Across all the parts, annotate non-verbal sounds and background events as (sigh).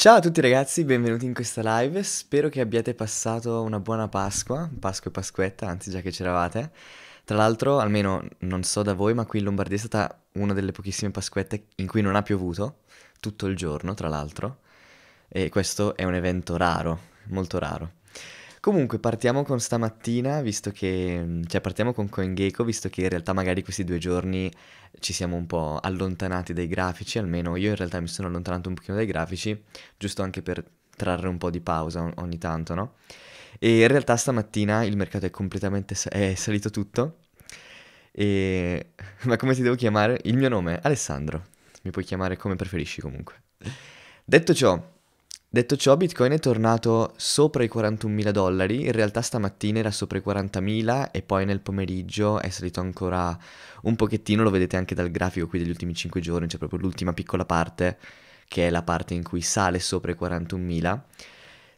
Ciao a tutti ragazzi, benvenuti in questa live, spero che abbiate passato una buona Pasqua, Pasqua e Pasquetta, anzi già che c'eravate. Tra l'altro, almeno non so da voi, ma qui in Lombardia è stata una delle pochissime Pasquette in cui non ha piovuto, tutto il giorno tra l'altro, e questo è un evento raro, molto raro. Comunque partiamo con stamattina, visto che, mm, cioè partiamo con CoinGecko, visto che in realtà magari questi due giorni ci siamo un po' allontanati dai grafici, almeno io in realtà mi sono allontanato un pochino dai grafici, giusto anche per trarre un po' di pausa ogni tanto, no? E in realtà stamattina il mercato è completamente sa- è salito tutto. E... (laughs) Ma come ti devo chiamare? Il mio nome è Alessandro. Mi puoi chiamare come preferisci comunque. Detto ciò, Detto ciò, Bitcoin è tornato sopra i 41.000 dollari, in realtà stamattina era sopra i 40.000 e poi nel pomeriggio è salito ancora un pochettino, lo vedete anche dal grafico qui degli ultimi 5 giorni, c'è cioè proprio l'ultima piccola parte che è la parte in cui sale sopra i 41.000.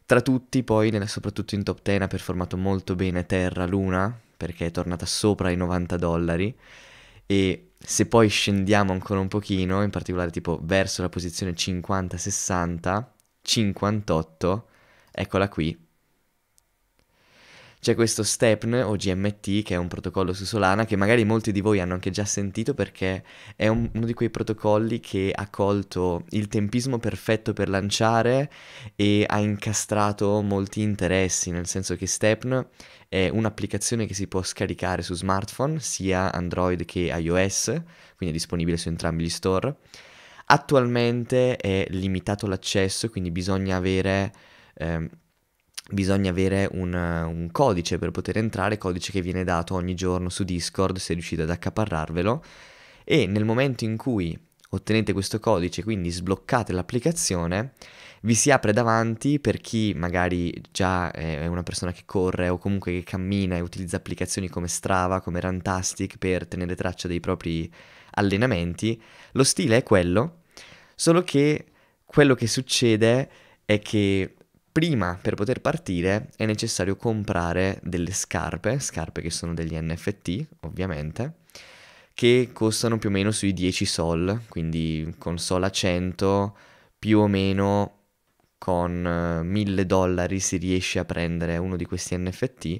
Tra tutti poi, soprattutto in top 10, ha performato molto bene Terra Luna perché è tornata sopra i 90 dollari e se poi scendiamo ancora un pochino, in particolare tipo verso la posizione 50-60 58, eccola qui. C'è questo STEPN o GMT che è un protocollo su Solana che magari molti di voi hanno anche già sentito perché è un, uno di quei protocolli che ha colto il tempismo perfetto per lanciare e ha incastrato molti interessi, nel senso che STEPN è un'applicazione che si può scaricare su smartphone, sia Android che iOS, quindi è disponibile su entrambi gli store Attualmente è limitato l'accesso, quindi bisogna avere, ehm, bisogna avere un, un, codice per poter entrare, codice che viene dato ogni giorno su Discord se riuscite ad accaparrarvelo. E nel momento in cui ottenete questo codice, quindi sbloccate l'applicazione, vi si apre davanti per chi magari già è una persona che corre o comunque che cammina e utilizza applicazioni come Strava, come Rantastic per tenere traccia dei propri allenamenti. Lo stile è quello, Solo che quello che succede è che prima per poter partire è necessario comprare delle scarpe, scarpe che sono degli NFT ovviamente, che costano più o meno sui 10 sol, quindi con sol a 100 più o meno con 1000 eh, dollari si riesce a prendere uno di questi NFT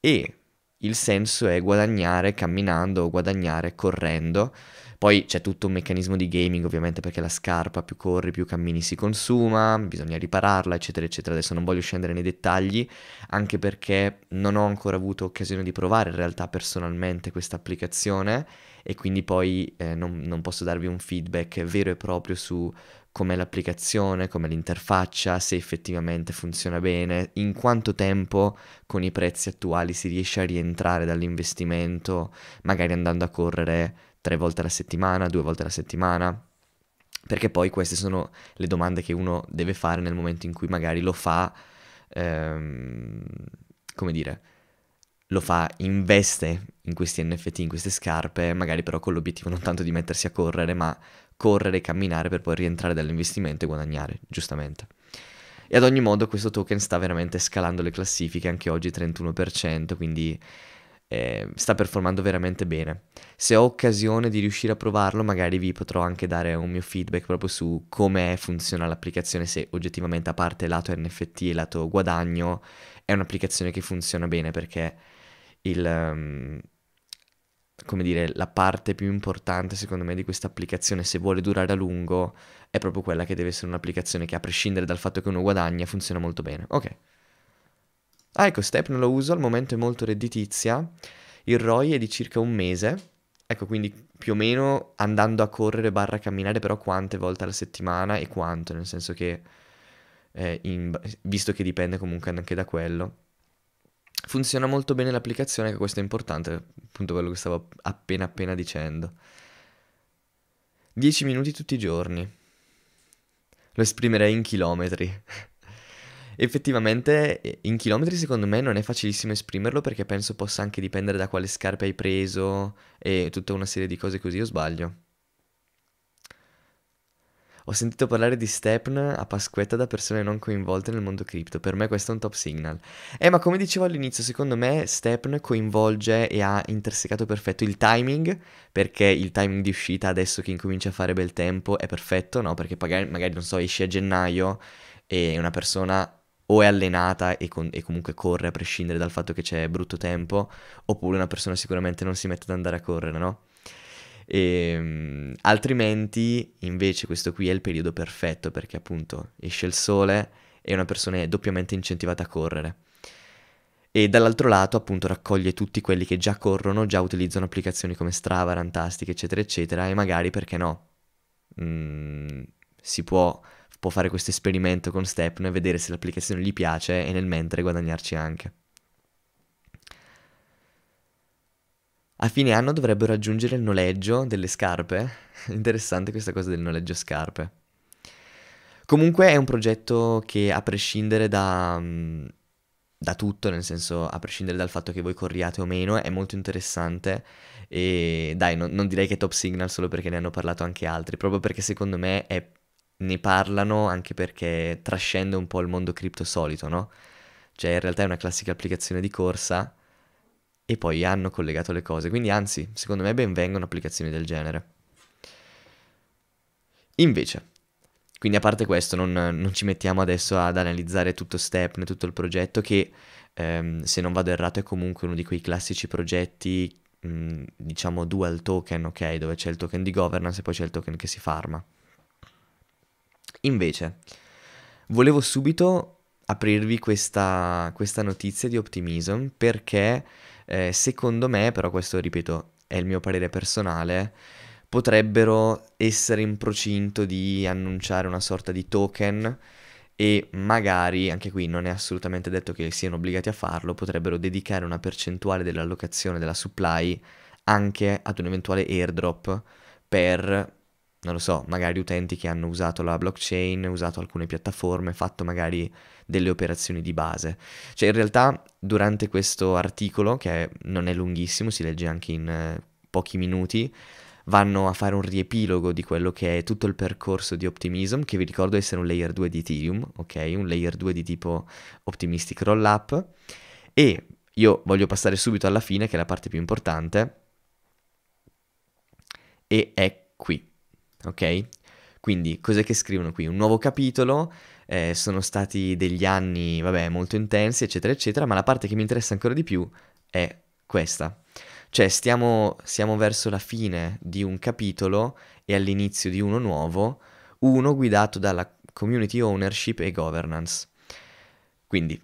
e il senso è guadagnare camminando o guadagnare correndo poi c'è tutto un meccanismo di gaming ovviamente perché la scarpa più corri più cammini si consuma, bisogna ripararla eccetera eccetera. Adesso non voglio scendere nei dettagli anche perché non ho ancora avuto occasione di provare in realtà personalmente questa applicazione e quindi poi eh, non, non posso darvi un feedback vero e proprio su com'è l'applicazione, com'è l'interfaccia, se effettivamente funziona bene, in quanto tempo con i prezzi attuali si riesce a rientrare dall'investimento, magari andando a correre tre volte alla settimana, due volte alla settimana, perché poi queste sono le domande che uno deve fare nel momento in cui magari lo fa, ehm, come dire, lo fa, investe in questi NFT, in queste scarpe, magari però con l'obiettivo non tanto di mettersi a correre, ma correre e camminare per poi rientrare dall'investimento e guadagnare, giustamente. E ad ogni modo questo token sta veramente scalando le classifiche, anche oggi 31%, quindi eh, sta performando veramente bene. Se ho occasione di riuscire a provarlo, magari vi potrò anche dare un mio feedback proprio su come funziona l'applicazione, se oggettivamente a parte lato NFT e lato guadagno è un'applicazione che funziona bene perché il... Um, come dire, la parte più importante secondo me di questa applicazione, se vuole durare a lungo, è proprio quella che deve essere un'applicazione che a prescindere dal fatto che uno guadagna funziona molto bene. Ok. Ah, ecco, Step non lo uso, al momento è molto redditizia. Il ROI è di circa un mese. Ecco, quindi più o meno andando a correre barra camminare, però quante volte alla settimana e quanto, nel senso che, eh, in, visto che dipende comunque anche da quello. Funziona molto bene l'applicazione, che questo è importante, appunto quello che stavo appena appena dicendo. 10 minuti tutti i giorni. Lo esprimerei in chilometri. (laughs) Effettivamente eh, in chilometri secondo me non è facilissimo esprimerlo perché penso possa anche dipendere da quale scarpe hai preso e tutta una serie di cose così, o sbaglio? Ho sentito parlare di Stepn a Pasquetta da persone non coinvolte nel mondo cripto, per me questo è un top signal. Eh ma come dicevo all'inizio, secondo me Stepn coinvolge e ha intersecato perfetto il timing, perché il timing di uscita adesso che incomincia a fare bel tempo è perfetto, no? Perché magari, magari non so, esce a gennaio e una persona o è allenata e, con- e, comunque corre a prescindere dal fatto che c'è brutto tempo, oppure una persona sicuramente non si mette ad andare a correre, no? E, ehm, altrimenti invece questo qui è il periodo perfetto perché appunto esce il sole e una persona è doppiamente incentivata a correre. E dall'altro lato appunto raccoglie tutti quelli che già corrono, già utilizzano applicazioni come Strava, Rantastic, eccetera, eccetera, e magari perché no? Mm, si può può fare questo esperimento con Stepno e vedere se l'applicazione gli piace e nel mentre guadagnarci anche. A fine anno dovrebbero raggiungere il noleggio delle scarpe. (laughs) Interessante questa cosa del noleggio scarpe. Comunque è un progetto che a prescindere da, mm, da tutto, nel senso a prescindere dal fatto che voi corriate o meno, è molto interessante e dai, no, non direi che è top signal solo perché ne hanno parlato anche altri, proprio perché secondo me è ne parlano anche perché trascende un po' il mondo cripto solito, no? Cioè in realtà è una classica applicazione di corsa e poi hanno collegato le cose, quindi anzi, secondo me benvengono applicazioni del genere. Invece, quindi a parte questo, non, non ci mettiamo adesso ad analizzare tutto Stepn, tutto il progetto che, ehm, se non vado errato, è comunque uno di quei classici progetti, mh, diciamo, dual token, ok? Dove c'è il token di governance e poi c'è il token che si farma. Invece, volevo subito aprirvi questa, questa notizia di optimism perché eh, secondo me, però questo ripeto è il mio parere personale, potrebbero essere in procinto di annunciare una sorta di token e magari, anche qui non è assolutamente detto che siano obbligati a farlo, potrebbero dedicare una percentuale dell'allocazione della supply anche ad un eventuale airdrop per non lo so, magari utenti che hanno usato la blockchain, usato alcune piattaforme, fatto magari delle operazioni di base. Cioè in realtà durante questo articolo, che non è lunghissimo, si legge anche in eh, pochi minuti, vanno a fare un riepilogo di quello che è tutto il percorso di Optimism, che vi ricordo essere un layer 2 di Ethereum, ok? Un layer 2 di tipo Optimistic Rollup. E io voglio passare subito alla fine, che è la parte più importante, e è qui ok? Quindi cos'è che scrivono qui? Un nuovo capitolo, eh, sono stati degli anni, vabbè, molto intensi, eccetera, eccetera, ma la parte che mi interessa ancora di più è questa. Cioè, stiamo, siamo verso la fine di un capitolo e all'inizio di uno nuovo, uno guidato dalla community ownership e governance. Quindi,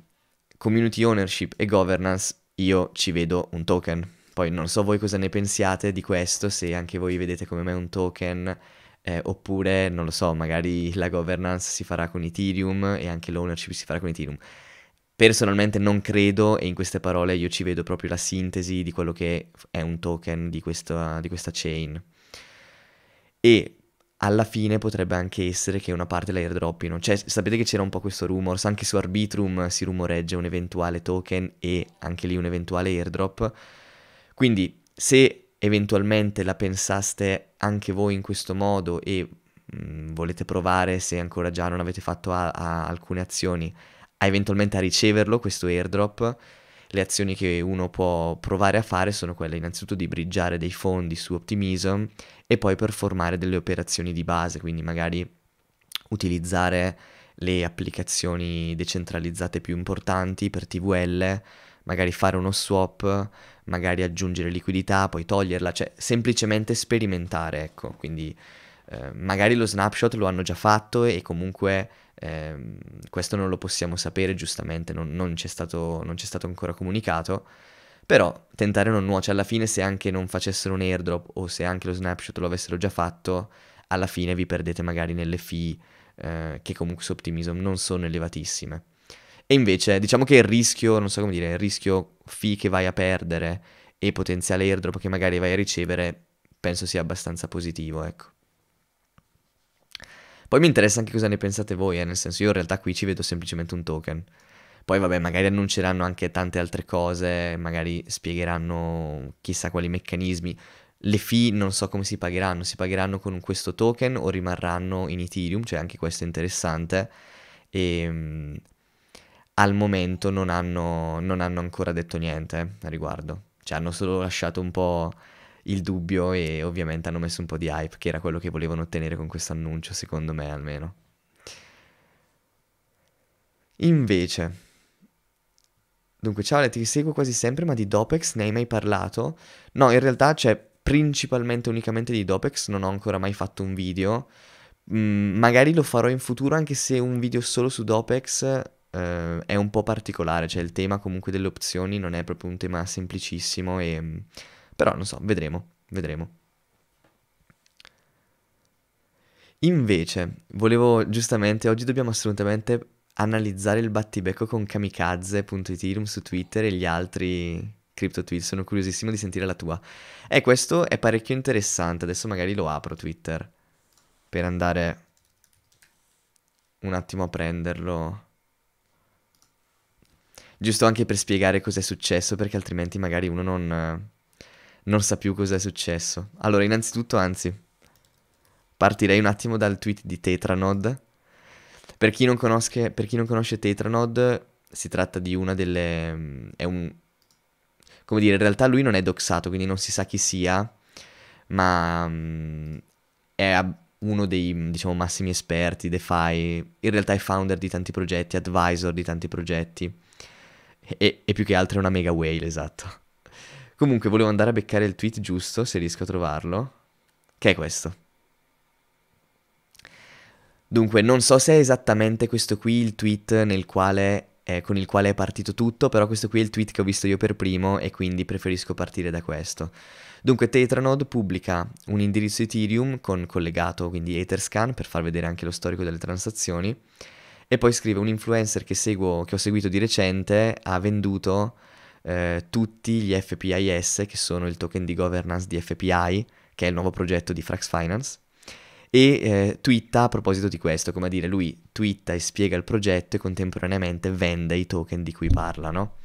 community ownership e governance, io ci vedo un token. Poi non so voi cosa ne pensiate di questo, se anche voi vedete come me un token eh, oppure non lo so, magari la governance si farà con Ethereum e anche l'ownership si farà con Ethereum. Personalmente non credo e in queste parole io ci vedo proprio la sintesi di quello che è un token di questa, di questa chain. E alla fine potrebbe anche essere che una parte la airdroppino. Cioè, sapete che c'era un po' questo rumor, anche su Arbitrum si rumoreggia un eventuale token e anche lì un eventuale airdrop. Quindi, se eventualmente la pensaste anche voi in questo modo e mh, mm, volete provare se ancora già non avete fatto a, a alcune azioni a eventualmente a riceverlo questo airdrop le azioni che uno può provare a fare sono quelle innanzitutto di briggiare dei fondi su Optimism e poi performare delle operazioni di base, quindi magari utilizzare le applicazioni decentralizzate più importanti per TVL, magari fare uno swap, magari aggiungere liquidità, poi toglierla, cioè semplicemente sperimentare, ecco, quindi eh, magari lo snapshot lo hanno già fatto e comunque eh, questo non lo possiamo sapere giustamente, non, non, c'è stato, non, c'è stato, ancora comunicato, però tentare non nuoce, alla fine se anche non facessero un airdrop o se anche lo snapshot lo avessero già fatto, alla fine vi perdete magari nelle fee eh, che comunque su Optimism non sono elevatissime. E invece, diciamo che il rischio, non so come dire, il rischio fee che vai a perdere e potenziale airdrop che magari vai a ricevere, penso sia abbastanza positivo, ecco. Poi mi interessa anche cosa ne pensate voi, eh? nel senso io in realtà qui ci vedo semplicemente un token. Poi vabbè, magari annunceranno anche tante altre cose, magari spiegheranno chissà quali meccanismi. Le fee non so come si pagheranno, si pagheranno con questo token o rimarranno in Ethereum, cioè anche questo è interessante. E ehm, al momento non hanno, non hanno ancora detto niente a riguardo. Cioè hanno solo lasciato un po' il dubbio e ovviamente hanno messo un po' di hype, che era quello che volevano ottenere con questo annuncio, secondo me almeno. Invece, dunque, ciao, ti seguo quasi sempre, ma di Dopex ne hai mai parlato? No, in realtà, cioè, principalmente unicamente di Dopex, non ho ancora mai fatto un video. Mm, magari lo farò in futuro, anche se un video solo su Dopex eh, è un po' particolare, cioè il tema comunque delle opzioni non è proprio un tema semplicissimo, e, mm, però non so, vedremo, vedremo. Invece, volevo giustamente, oggi dobbiamo assolutamente analizzare il battibecco con kamikaze.ethereum su Twitter e gli altri crypto CryptoTweet, sono curiosissimo di sentire la tua. E eh, questo è parecchio interessante, adesso magari lo apro Twitter per andare un attimo a prenderlo giusto anche per spiegare cosa è successo, perché altrimenti magari uno non, non sa più cosa è successo. Allora, innanzitutto, anzi, partirei un attimo dal tweet di Tetranod. Per chi non, conosce, per chi non conosce Tetranod, si tratta di una delle... è un... come dire, in realtà lui non è doxato, quindi non si sa chi sia, ma è... uno dei diciamo, massimi esperti, DeFi, in realtà è founder di tanti progetti, advisor di tanti progetti. E, e più che altro è una mega whale, esatto. Comunque volevo andare a beccare il tweet giusto, se riesco a trovarlo, che è questo. Dunque, non so se è esattamente questo qui il tweet nel quale con il quale è partito tutto, però questo qui è il tweet che ho visto io per primo e quindi preferisco partire da questo. Dunque Tetranode pubblica un indirizzo Ethereum con collegato, quindi Etherscan, per far vedere anche lo storico delle transazioni, e poi scrive un influencer che, seguo, che ho seguito di recente ha venduto eh, tutti gli FPIS, che sono il token di governance di FPI, che è il nuovo progetto di Frax Finance. E eh, twitta a proposito di questo, come a dire, lui twitta e spiega il progetto e contemporaneamente vende i token di cui parla, no?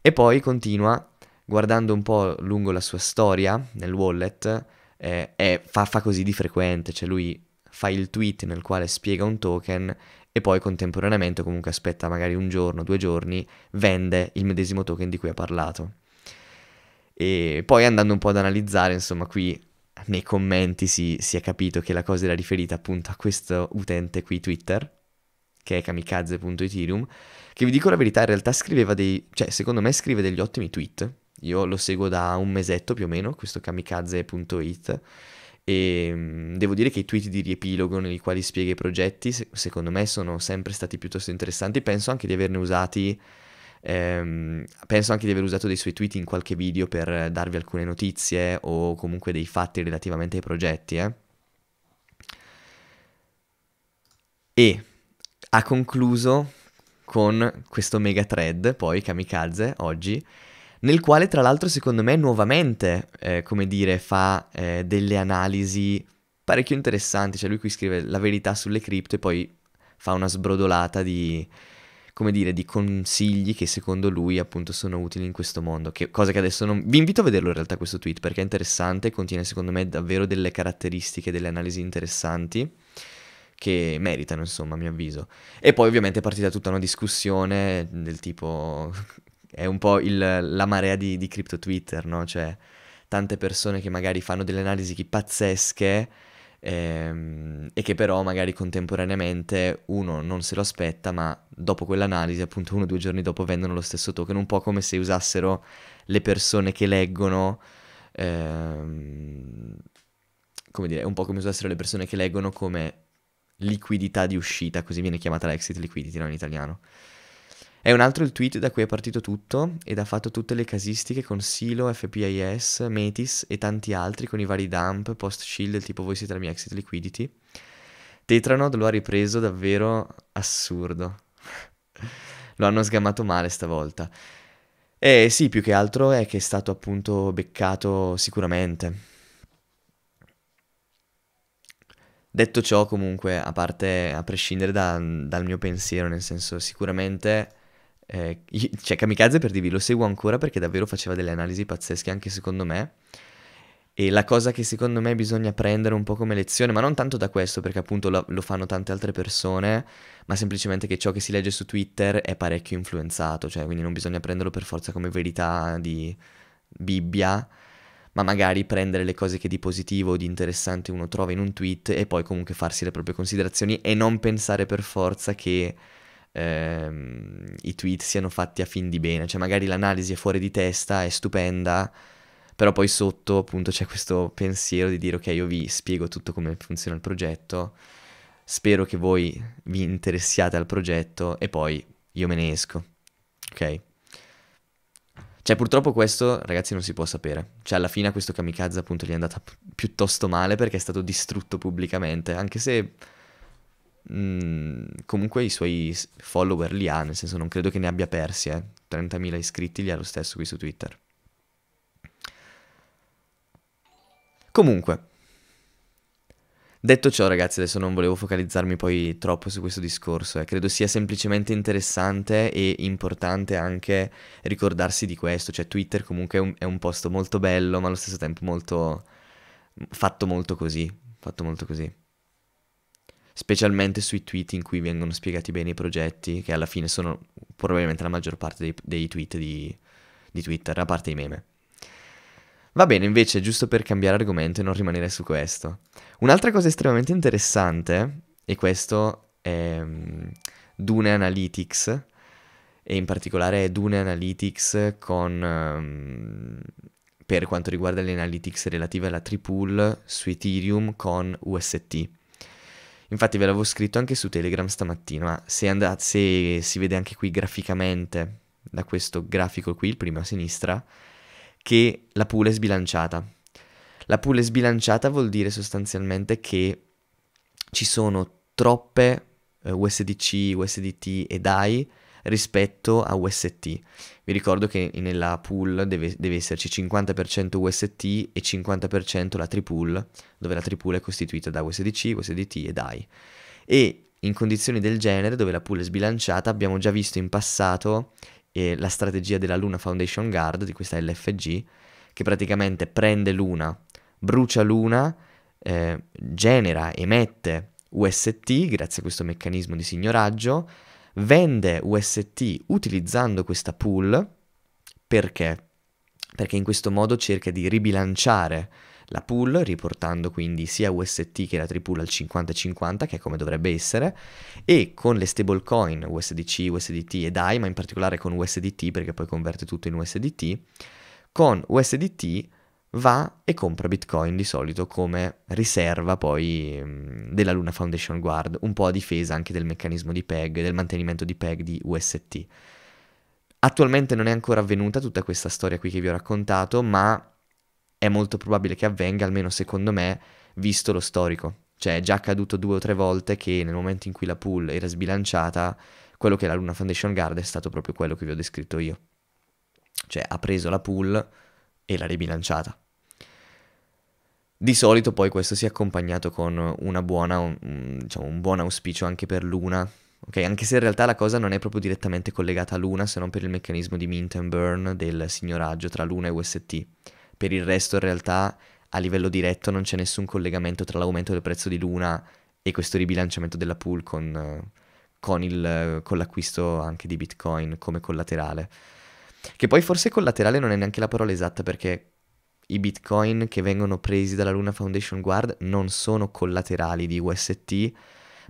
E poi continua, guardando un po' lungo la sua storia nel wallet, eh, fa, fa così di frequente, cioè lui fa il tweet nel quale spiega un token e poi contemporaneamente comunque aspetta magari un giorno, due giorni, vende il medesimo token di cui ha parlato. E poi andando un po' ad analizzare, insomma, qui nei commenti si, si è capito che la cosa era riferita appunto a questo utente qui Twitter, che è kamikaze.ethereum, che vi dico la verità, in realtà scriveva dei, cioè secondo me scrive degli ottimi tweet. Io lo seguo da un mesetto più o meno, questo kamikaze.eth, e ehm, devo dire che i tweet di riepilogo nei quali spiega i progetti, se- secondo me, sono sempre stati piuttosto interessanti. Penso anche di averne usati. Ehm, penso anche di aver usato dei suoi tweet in qualche video per darvi alcune notizie o comunque dei fatti relativamente ai progetti. Eh. E ha concluso con questo mega thread, poi Kamikaze oggi, nel quale tra l'altro secondo me nuovamente, eh, come dire, fa eh, delle analisi parecchio interessanti, cioè lui qui scrive la verità sulle cripto e poi fa una sbrodolata di, come dire, di consigli che secondo lui appunto sono utili in questo mondo, che, cosa che adesso non... Vi invito a vederlo in realtà questo tweet perché è interessante, contiene secondo me davvero delle caratteristiche, delle analisi interessanti che meritano, insomma, a mio avviso. E poi ovviamente è partita tutta una discussione del tipo è un po' il, la marea di, di crypto Twitter, no? Cioè, tante persone che magari fanno delle analisi pazzesche ehm, e che però magari contemporaneamente uno non se lo aspetta, ma dopo quell'analisi, appunto uno o due giorni dopo, vendono lo stesso token, un po' come se usassero le persone che leggono... Ehm, come dire, un po' come usassero le persone che leggono come liquidità di uscita, così viene chiamata l'exit liquidity no, in italiano. È un altro il tweet da cui è partito tutto ed ha fatto tutte le casistiche con Silo, FPIS, Metis e tanti altri con i vari dump, post shield tipo voi siete la mia exit liquidity. Tetranod lo ha ripreso davvero assurdo. (laughs) lo hanno sgamato male stavolta. E sì, più che altro è che è stato appunto beccato sicuramente. Detto ciò, comunque, a parte, a prescindere da, dal mio pensiero, nel senso, sicuramente eh, cioè, Kamikaze per dirvi, lo seguo ancora perché davvero faceva delle analisi pazzesche anche secondo me. E la cosa che secondo me bisogna prendere un po' come lezione, ma non tanto da questo, perché appunto lo, lo, fanno tante altre persone, ma semplicemente che ciò che si legge su Twitter è parecchio influenzato, cioè quindi non bisogna prenderlo per forza come verità di Bibbia, ma magari prendere le cose che di positivo o di interessante uno trova in un tweet e poi comunque farsi le proprie considerazioni e non pensare per forza che ehm, i tweet siano fatti a fin di bene, cioè magari l'analisi è fuori di testa, è stupenda, però poi sotto appunto c'è questo pensiero di dire ok io vi spiego tutto come funziona il progetto, spero che voi vi interessiate al progetto e poi io me ne esco, ok? Cioè, purtroppo questo, ragazzi, non si può sapere. Cioè, alla fine questo kamikaze, appunto, gli è andata piuttosto male perché è stato distrutto pubblicamente, anche se comunque i suoi follower li ha, nel senso non credo che ne abbia persi, eh. 30.000 iscritti li ha lo stesso qui su Twitter. Comunque, detto ciò ragazzi, adesso non volevo focalizzarmi poi troppo su questo discorso, eh. credo sia semplicemente interessante e importante anche ricordarsi di questo, cioè Twitter comunque è un, è un posto molto bello ma allo stesso tempo molto... fatto molto così, fatto molto così specialmente sui tweet in cui vengono spiegati bene i progetti, che alla fine sono probabilmente la maggior parte dei, dei tweet di, di Twitter, a parte i meme. Va bene, invece, giusto per cambiare argomento e non rimanere su questo. Un'altra cosa estremamente interessante, e questo è mm, Dune Analytics, e in particolare Dune Analytics con, mm, per quanto riguarda le analytics relative alla tripool su Ethereum con UST. Infatti ve l'avevo scritto anche su Telegram stamattina, ma se, andate, se si vede anche qui graficamente, da questo grafico qui, il primo a sinistra, che la pool è sbilanciata. La pool è sbilanciata vuol dire sostanzialmente che ci sono troppe eh, USDC, USDT e DAI rispetto a UST. Vi ricordo che nella pool deve, deve esserci 50% UST e 50% la tripool, dove la tripool è costituita da USDC, USDT e DAI. E in condizioni del genere, dove la pool è sbilanciata, abbiamo già visto in passato eh, la strategia della Luna Foundation Guard, di questa LFG, che praticamente prende Luna, brucia Luna, eh, genera, emette UST grazie a questo meccanismo di signoraggio, vende UST utilizzando questa pool perché? Perché in questo modo cerca di ribilanciare la pool, riportando quindi sia UST che la tripool al 50-50, che è come dovrebbe essere, e con le stablecoin USDC, USDT e DAI, ma in particolare con USDT perché poi converte tutto in USDT, con USDT va e compra Bitcoin di solito come riserva poi mm, della Luna Foundation Guard, un po' a difesa anche del meccanismo di PEG, del mantenimento di PEG di UST. Attualmente non è ancora avvenuta tutta questa storia qui che vi ho raccontato, ma è molto probabile che avvenga, almeno secondo me, visto lo storico. Cioè è già accaduto due o tre volte che nel momento in cui la pool era sbilanciata, quello che è la Luna Foundation Guard è stato proprio quello che vi ho descritto io. Cioè ha preso la pool, e la ribilanciata. Di solito poi questo si è accompagnato con buona, un, diciamo, un buon auspicio anche per Luna, ok? Anche se in realtà la cosa non è proprio direttamente collegata a Luna, se non per il meccanismo di mint and burn del signoraggio tra Luna e UST. Per il resto in realtà a livello diretto non c'è nessun collegamento tra l'aumento del prezzo di Luna e questo ribilanciamento della pool con, con, il, con l'acquisto anche di Bitcoin come collaterale. Che poi forse collaterale non è neanche la parola esatta perché i bitcoin che vengono presi dalla Luna Foundation Guard non sono collaterali di UST,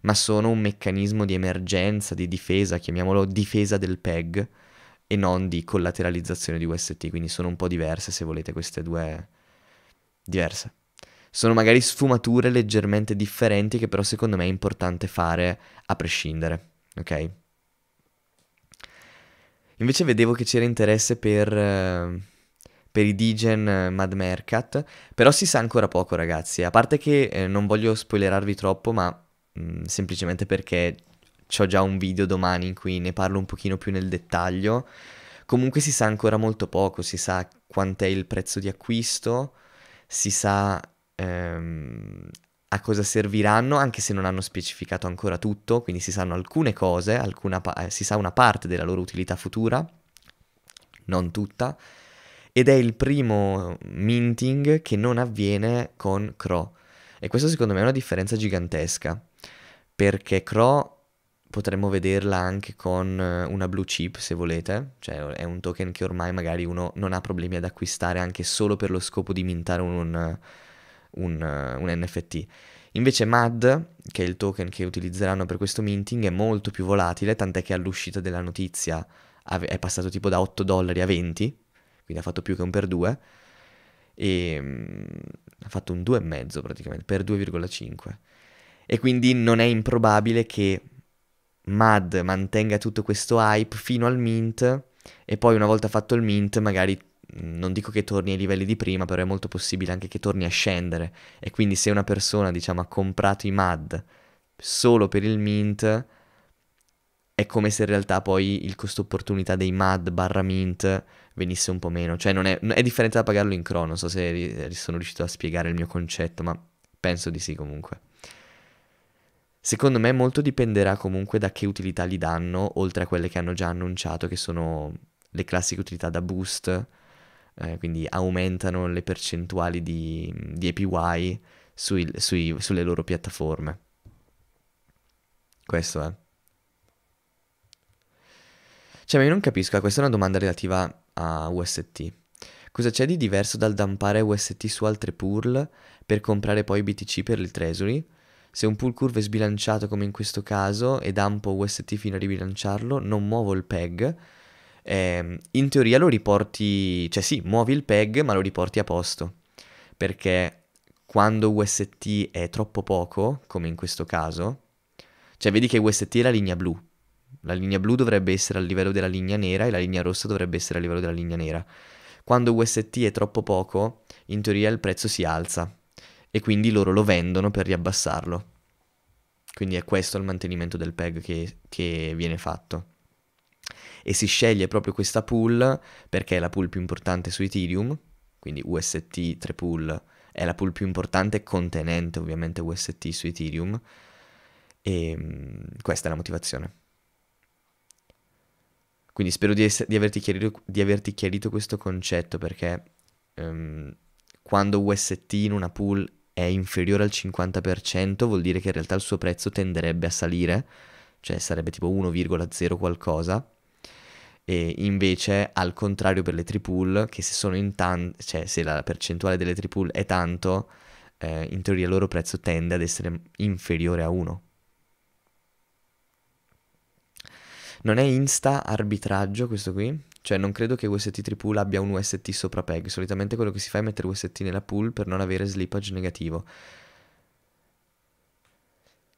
ma sono un meccanismo di emergenza, di difesa, chiamiamolo difesa del PEG, e non di collateralizzazione di UST, quindi sono un po' diverse se volete queste due diverse. Sono magari sfumature leggermente differenti che però secondo me è importante fare a prescindere, ok? Invece vedevo che c'era interesse per, ehm, per i Digen eh, Mad Mercat, però si sa ancora poco ragazzi, a parte che eh, non voglio spoilerarvi troppo, ma mh, mm, semplicemente perché ho già un video domani in cui ne parlo un pochino più nel dettaglio, comunque si sa ancora molto poco, si sa quant'è il prezzo di acquisto, si sa ehm, a cosa serviranno, anche se non hanno specificato ancora tutto, quindi si sanno alcune cose, pa- eh, si sa una parte della loro utilità futura, non tutta, ed è il primo minting che non avviene con Crow. E questo secondo me è una differenza gigantesca, perché Crow potremmo vederla anche con eh, una blue chip se volete, cioè è un token che ormai magari uno non ha problemi ad acquistare anche solo per lo scopo di mintare un, un un, eh, un NFT. Invece MAD, che è il token che utilizzeranno per questo minting, è molto più volatile, tant'è che all'uscita della notizia è passato tipo da 8 dollari a 20, quindi ha fatto più che un per 2, e mh, mm, ha fatto un 2,5 praticamente, per 2,5. E quindi non è improbabile che MAD mantenga tutto questo hype fino al mint e poi una volta fatto il mint magari non dico che torni ai livelli di prima, però è molto possibile anche che torni a scendere. E quindi se una persona, diciamo, ha comprato i MAD solo per il mint, è come se in realtà poi il costo opportunità dei MAD barra mint venisse un po' meno. Cioè non è, è differente da pagarlo in crono, non so se sono riuscito a spiegare il mio concetto, ma penso di sì comunque. Secondo me molto dipenderà comunque da che utilità gli danno, oltre a quelle che hanno già annunciato, che sono le classiche utilità da boost, eh, quindi aumentano le percentuali di, di APY sui, sui, sulle loro piattaforme. Questo è. Cioè, ma io non capisco, eh, questa è una domanda relativa a UST. Cosa c'è di diverso dal dampare UST su altre pool per comprare poi BTC per il treasury? Se un pool curve è sbilanciato come in questo caso e dampo UST fino a ribilanciarlo, non muovo il PEG, eh, in teoria lo riporti, cioè sì, muovi il peg ma lo riporti a posto, perché quando UST è troppo poco, come in questo caso, cioè vedi che UST è la linea blu, la linea blu dovrebbe essere a livello della linea nera e la linea rossa dovrebbe essere a livello della linea nera. Quando UST è troppo poco, in teoria il prezzo si alza e quindi loro lo vendono per riabbassarlo. Quindi è questo il mantenimento del PEG che, che viene fatto e si sceglie proprio questa pool perché è la pool più importante su Ethereum, quindi UST 3 pool è la pool più importante contenente ovviamente UST su Ethereum e ehm, questa è la motivazione. Quindi spero di, ess- di, averti, chiarito, di averti, chiarito, questo concetto perché um, quando UST in una pool è inferiore al 50% vuol dire che in realtà il suo prezzo tenderebbe a salire, cioè sarebbe tipo 1,0 qualcosa e invece, al contrario, per le tripool, che se sono in tanto, cioè se la percentuale delle tripool è tanto, eh, in teoria il loro prezzo tende ad essere inferiore a 1. Non è insta arbitraggio questo qui? Cioè non credo che UST tripool abbia un UST sopra PEG, solitamente quello che si fa è mettere UST nella pool per non avere slippage negativo.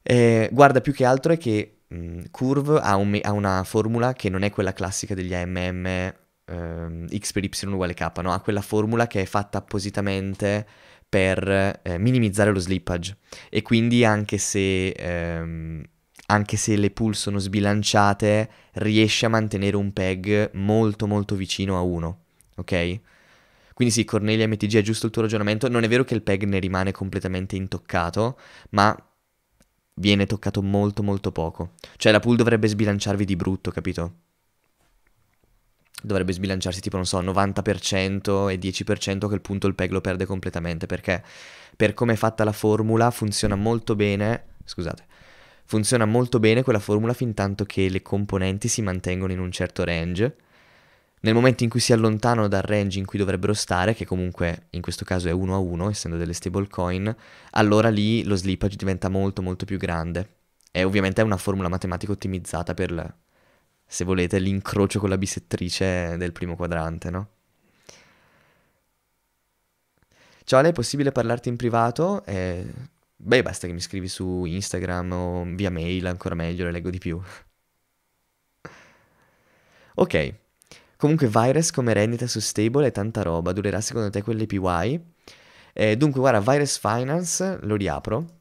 Eh, guarda, più che altro è che mh, mm, Curve ha, un, ha, una formula che non è quella classica degli AMM ehm, x per y uguale k, no? ha quella formula che è fatta appositamente per eh, minimizzare lo slippage e quindi anche se, ehm, anche se le pull sono sbilanciate riesce a mantenere un peg molto molto vicino a 1, ok? Quindi sì, Cornelia MTG è giusto il tuo ragionamento, non è vero che il peg ne rimane completamente intoccato, ma viene toccato molto molto poco. Cioè la pool dovrebbe sbilanciarvi di brutto, capito? Dovrebbe sbilanciarsi tipo, non so, 90% e 10% a quel punto il peg lo perde completamente perché per come è fatta la formula funziona molto bene, scusate, funziona molto bene quella formula fin tanto che le componenti si mantengono in un certo range nel momento in cui si allontanano dal range in cui dovrebbero stare, che comunque in questo caso è 1 a 1, essendo delle stablecoin, allora lì lo slippage diventa molto molto più grande. E ovviamente è una formula matematica ottimizzata per, se volete, l'incrocio con la bisettrice del primo quadrante, no? Ciao Ale, è possibile parlarti in privato? Eh, beh, basta che mi scrivi su Instagram o via mail, ancora meglio, le leggo di più. (laughs) ok. Comunque Virus come rendita su Stable è tanta roba, durerà secondo te quell'APY? Eh, dunque guarda, Virus Finance, lo riapro.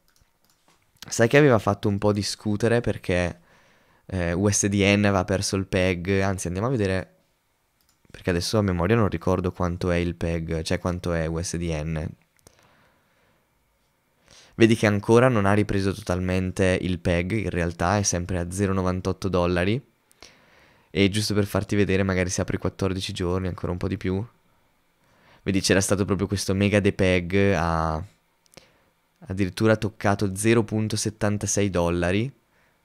Sai che aveva fatto un po' discutere perché eh, USDN aveva perso il PEG, anzi andiamo a vedere perché adesso a memoria non ricordo quanto è il PEG, cioè quanto è USDN. Vedi che ancora non ha ripreso totalmente il PEG, in realtà è sempre a 0,98 dollari. E giusto per farti vedere, magari si apre 14 giorni, ancora un po' di più. Vedi, c'era stato proprio questo mega depeg a... Addirittura toccato 0.76 dollari,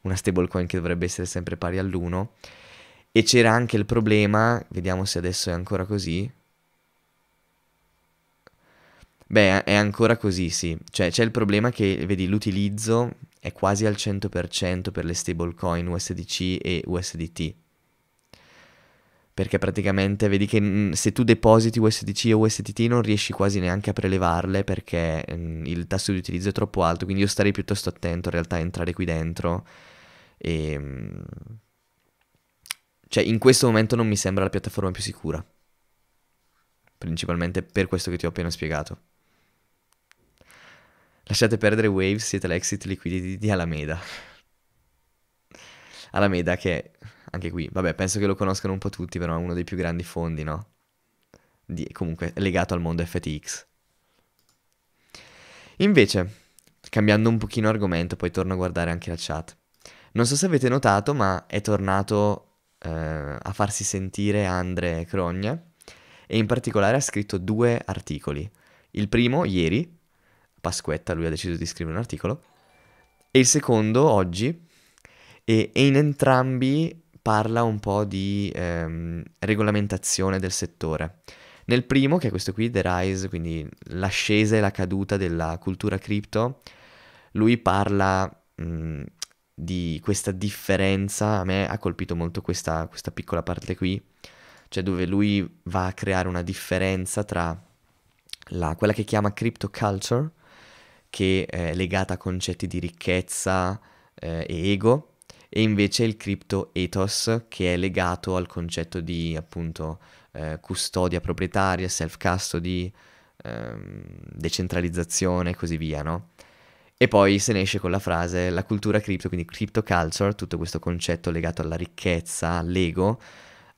una stablecoin che dovrebbe essere sempre pari all'1. E c'era anche il problema, vediamo se adesso è ancora così. Beh, è ancora così, sì. Cioè, c'è il problema che, vedi, l'utilizzo è quasi al 100% per le stablecoin USDC e USDT perché praticamente vedi che mm, se tu depositi USDC o USDT non riesci quasi neanche a prelevarle perché mm, il tasso di utilizzo è troppo alto, quindi io starei piuttosto attento in realtà a entrare qui dentro e... Ehm, cioè in questo momento non mi sembra la piattaforma più sicura, principalmente per questo che ti ho appena spiegato. Lasciate perdere Waves, siete l'exit liquidity di Alameda. Alameda che anche qui, vabbè, penso che lo conoscano un po' tutti, però è uno dei più grandi fondi, no? Di, comunque legato al mondo FTX. Invece, cambiando un pochino argomento, poi torno a guardare anche la chat. Non so se avete notato, ma è tornato eh, a farsi sentire Andre Crogna e in particolare ha scritto due articoli. Il primo ieri, Pasquetta, lui ha deciso di scrivere un articolo, e il secondo oggi, e, e in entrambi parla un po' di ehm, regolamentazione del settore. Nel primo, che è questo qui, The Rise, quindi l'ascesa e la caduta della cultura cripto, lui parla mh, mhmm, di questa differenza, a me ha colpito molto questa, questa piccola parte qui, cioè dove lui va a creare una differenza tra la, quella che chiama crypto culture, che è legata a concetti di ricchezza eh, e ego, e invece il crypto ethos che è legato al concetto di appunto eh, custodia proprietaria, self custody, ehm, decentralizzazione e così via, no? E poi se ne esce con la frase la cultura cripto, quindi crypto culture, tutto questo concetto legato alla ricchezza, all'ego,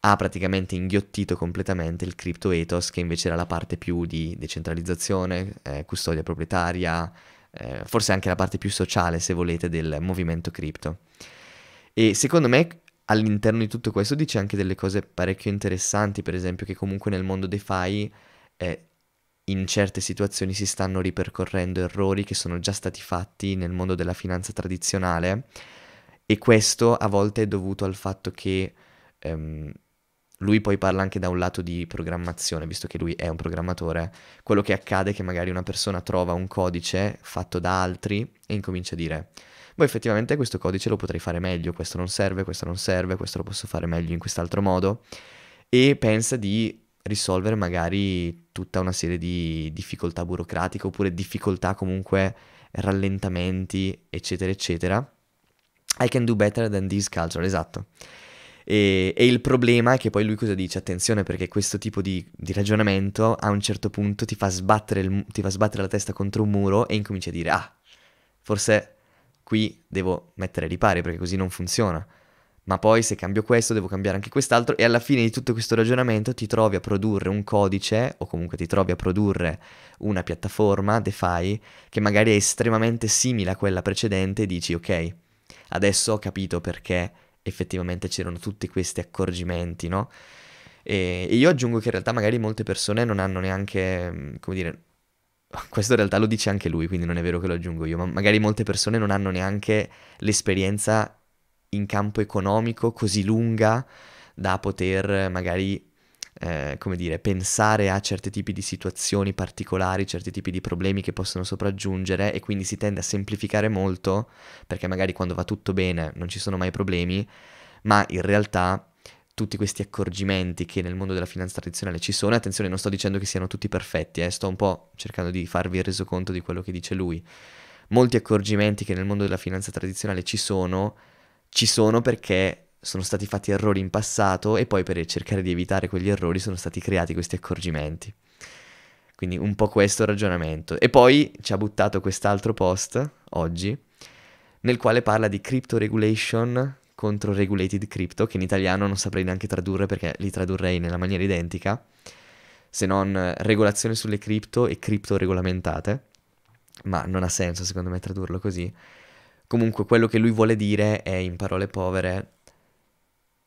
ha praticamente inghiottito completamente il crypto ethos che invece era la parte più di decentralizzazione, eh, custodia proprietaria, eh, forse anche la parte più sociale se volete del movimento cripto. E secondo me all'interno di tutto questo dice anche delle cose parecchio interessanti, per esempio che comunque nel mondo dei fai eh, in certe situazioni si stanno ripercorrendo errori che sono già stati fatti nel mondo della finanza tradizionale e questo a volte è dovuto al fatto che ehm, lui poi parla anche da un lato di programmazione, visto che lui è un programmatore, quello che accade è che magari una persona trova un codice fatto da altri e incomincia a dire Boh, effettivamente questo codice lo potrei fare meglio, questo non serve, questo non serve, questo lo posso fare meglio in quest'altro modo e pensa di risolvere magari tutta una serie di difficoltà burocratiche oppure difficoltà comunque rallentamenti eccetera eccetera. I can do better than this culture, esatto. E, e, il problema è che poi lui cosa dice? Attenzione perché questo tipo di, di ragionamento a un certo punto ti fa, il, ti fa, sbattere la testa contro un muro e incominci a dire ah, forse qui devo mettere ripari perché così non funziona. Ma poi se cambio questo devo cambiare anche quest'altro e alla fine di tutto questo ragionamento ti trovi a produrre un codice o comunque ti trovi a produrre una piattaforma DeFi che magari è estremamente simile a quella precedente e dici ok, adesso ho capito perché effettivamente c'erano tutti questi accorgimenti, no? E, io aggiungo che in realtà magari molte persone non hanno neanche, come dire, questo in realtà lo dice anche lui, quindi non è vero che lo aggiungo io, ma magari molte persone non hanno neanche l'esperienza in campo economico così lunga da poter magari, eh, come dire, pensare a certi tipi di situazioni particolari, certi tipi di problemi che possono sopraggiungere e quindi si tende a semplificare molto perché magari quando va tutto bene non ci sono mai problemi, ma in realtà tutti questi accorgimenti che nel mondo della finanza tradizionale ci sono. Attenzione, non sto dicendo che siano tutti perfetti, eh, sto un po' cercando di farvi il resoconto di quello che dice lui. Molti accorgimenti che nel mondo della finanza tradizionale ci sono, ci sono perché sono stati fatti errori in passato e poi per cercare di evitare quegli errori sono stati creati questi accorgimenti. Quindi un po' questo ragionamento. E poi ci ha buttato quest'altro post oggi nel quale parla di crypto regulation contro Regulated Crypto, che in italiano non saprei neanche tradurre perché li tradurrei nella maniera identica, se non eh, regolazione sulle cripto e cripto regolamentate, ma non ha senso secondo me tradurlo così. Comunque quello che lui vuole dire è, in parole povere,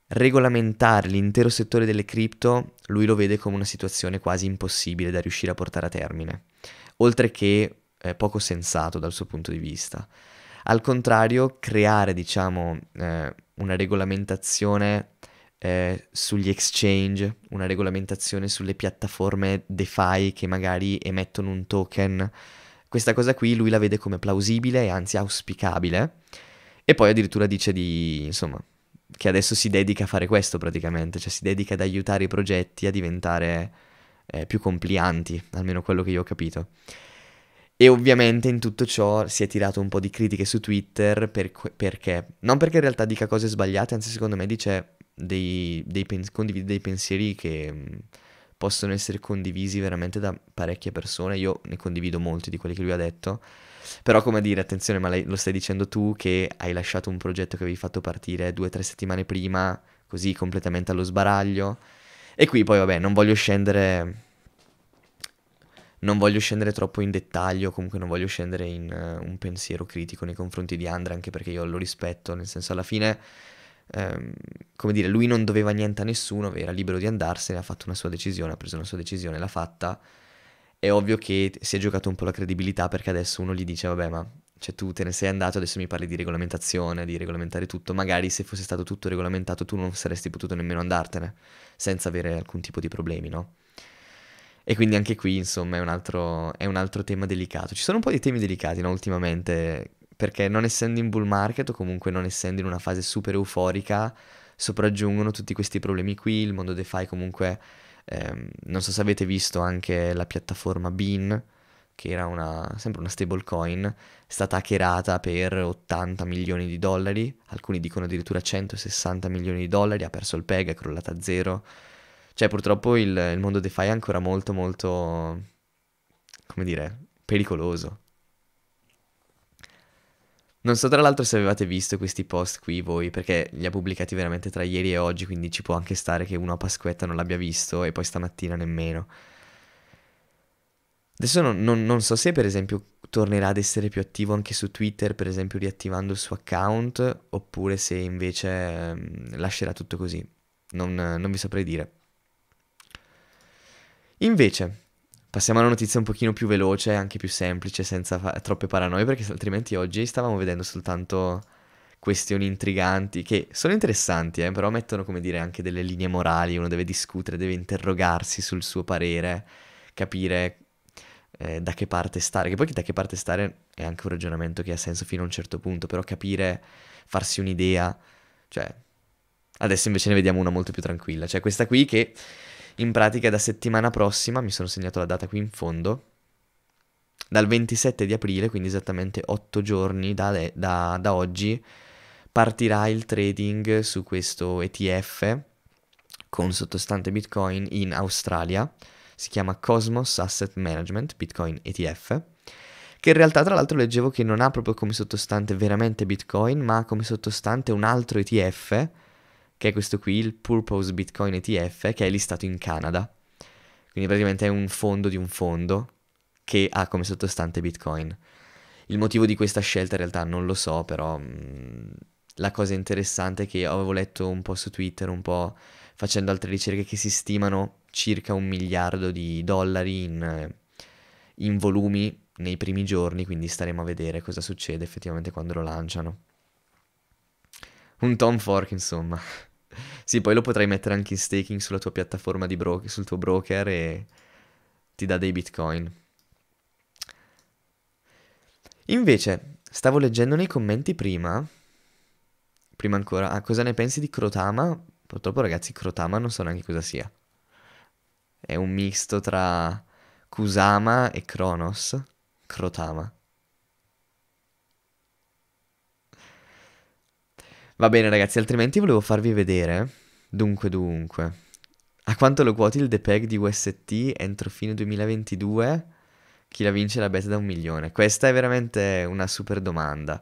regolamentare l'intero settore delle cripto, lui lo vede come una situazione quasi impossibile da riuscire a portare a termine, oltre che eh, poco sensato dal suo punto di vista. Al contrario, creare, diciamo, eh, una regolamentazione eh, sugli exchange, una regolamentazione sulle piattaforme DeFi che magari emettono un token. Questa cosa qui lui la vede come plausibile e anzi auspicabile. E poi addirittura dice di, insomma, che adesso si dedica a fare questo praticamente, cioè si dedica ad aiutare i progetti a diventare eh, più complianti, almeno quello che io ho capito. E ovviamente in tutto ciò si è tirato un po' di critiche su Twitter per, perché, non perché in realtà dica cose sbagliate, anzi secondo me dice dei, dei pens- condivide dei pensieri che mh, mm, possono essere condivisi veramente da parecchie persone, io ne condivido molti di quelli che lui ha detto, però come dire, attenzione, ma lei, lo stai dicendo tu che hai lasciato un progetto che avevi fatto partire due o tre settimane prima, così completamente allo sbaraglio, e qui poi vabbè, non voglio scendere non voglio scendere troppo in dettaglio, comunque non voglio scendere in uh, un pensiero critico nei confronti di Andra, anche perché io lo rispetto, nel senso alla fine, ehm, come dire, lui non doveva niente a nessuno, era libero di andarsene, ha fatto una sua decisione, ha preso una sua decisione, l'ha fatta. È ovvio che si è giocato un po' la credibilità perché adesso uno gli dice, vabbè, ma cioè, tu te ne sei andato, adesso mi parli di regolamentazione, di regolamentare tutto, magari se fosse stato tutto regolamentato tu non saresti potuto nemmeno andartene senza avere alcun tipo di problemi, no? E quindi anche qui, insomma, è un, altro, è un altro tema delicato. Ci sono un po' di temi delicati, no, ultimamente, perché non essendo in bull market o comunque non essendo in una fase super euforica, sopraggiungono tutti questi problemi qui, il mondo DeFi comunque, ehm, non so se avete visto anche la piattaforma Bean, che era una, sempre una stablecoin, è stata hackerata per 80 milioni di dollari, alcuni dicono addirittura 160 milioni di dollari, ha perso il PEG, è crollata a zero, cioè, purtroppo il, il mondo DeFi è ancora molto, molto, come dire, pericoloso. Non so tra l'altro se avevate visto questi post qui voi, perché li ha pubblicati veramente tra ieri e oggi, quindi ci può anche stare che uno a Pasquetta non l'abbia visto e poi stamattina nemmeno. Adesso non, non, non, so se per esempio tornerà ad essere più attivo anche su Twitter, per esempio riattivando il suo account, oppure se invece mm, lascerà tutto così. Non, non vi saprei dire. Invece, passiamo alla notizia un pochino più veloce, anche più semplice, senza fa- troppe paranoie, perché altrimenti oggi stavamo vedendo soltanto questioni intriganti che sono interessanti, eh, però mettono, come dire, anche delle linee morali, uno deve discutere, deve interrogarsi sul suo parere, capire eh, da che parte stare, che poi da che parte stare è anche un ragionamento che ha senso fino a un certo punto, però capire, farsi un'idea, cioè... Adesso invece ne vediamo una molto più tranquilla, cioè questa qui che in pratica da settimana prossima, mi sono segnato la data qui in fondo, dal 27 di aprile, quindi esattamente 8 giorni da, le- da-, da oggi, partirà il trading su questo ETF con sottostante Bitcoin in Australia. Si chiama Cosmos Asset Management Bitcoin ETF che in realtà tra l'altro leggevo che non ha proprio come sottostante veramente Bitcoin, ma ha come sottostante un altro ETF che è questo qui, il Purpose Bitcoin ETF, che è listato in Canada. Quindi praticamente è un fondo di un fondo che ha come sottostante Bitcoin. Il motivo di questa scelta in realtà non lo so, però mh, mm, la cosa interessante è che avevo letto un po' su Twitter, un po' facendo altre ricerche, che si stimano circa un miliardo di dollari in, in volumi nei primi giorni, quindi staremo a vedere cosa succede effettivamente quando lo lanciano. Un Tom Fork, insomma. Sì, poi lo potrai mettere anche in staking sulla tua piattaforma di broker, sul tuo broker e ti dà dei bitcoin. Invece, stavo leggendo nei commenti prima, prima ancora, ah, cosa ne pensi di Crotama? Purtroppo ragazzi, Crotama non so neanche cosa sia. È un misto tra Kusama e Kronos. Crotama. Va bene ragazzi, altrimenti volevo farvi vedere, dunque dunque, a quanto lo quoti il DPEG di UST entro fine 2022? Chi la vince la beta da un milione? Questa è veramente una super domanda,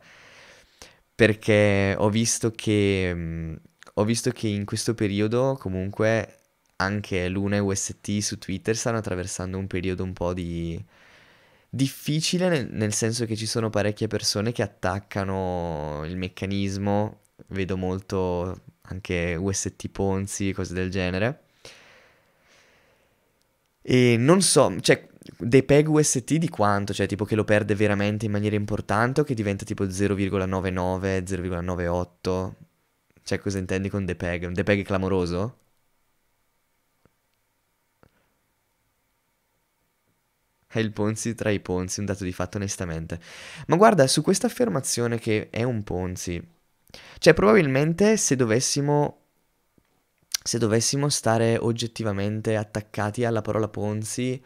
perché ho visto che, mm, ho visto che in questo periodo comunque anche Luna e UST su Twitter stanno attraversando un periodo un po' di difficile nel, nel, senso che ci sono parecchie persone che attaccano il meccanismo vedo molto anche UST Ponzi, cose del genere. E non so, cioè, dei peg UST di quanto? Cioè, tipo che lo perde veramente in maniera importante o che diventa tipo 0,99, 0,98? Cioè, cosa intendi con dei peg? Un dei peg clamoroso? È il Ponzi tra i Ponzi, un dato di fatto onestamente. Ma guarda, su questa affermazione che è un Ponzi, cioè, probabilmente se dovessimo, se dovessimo stare oggettivamente attaccati alla parola Ponzi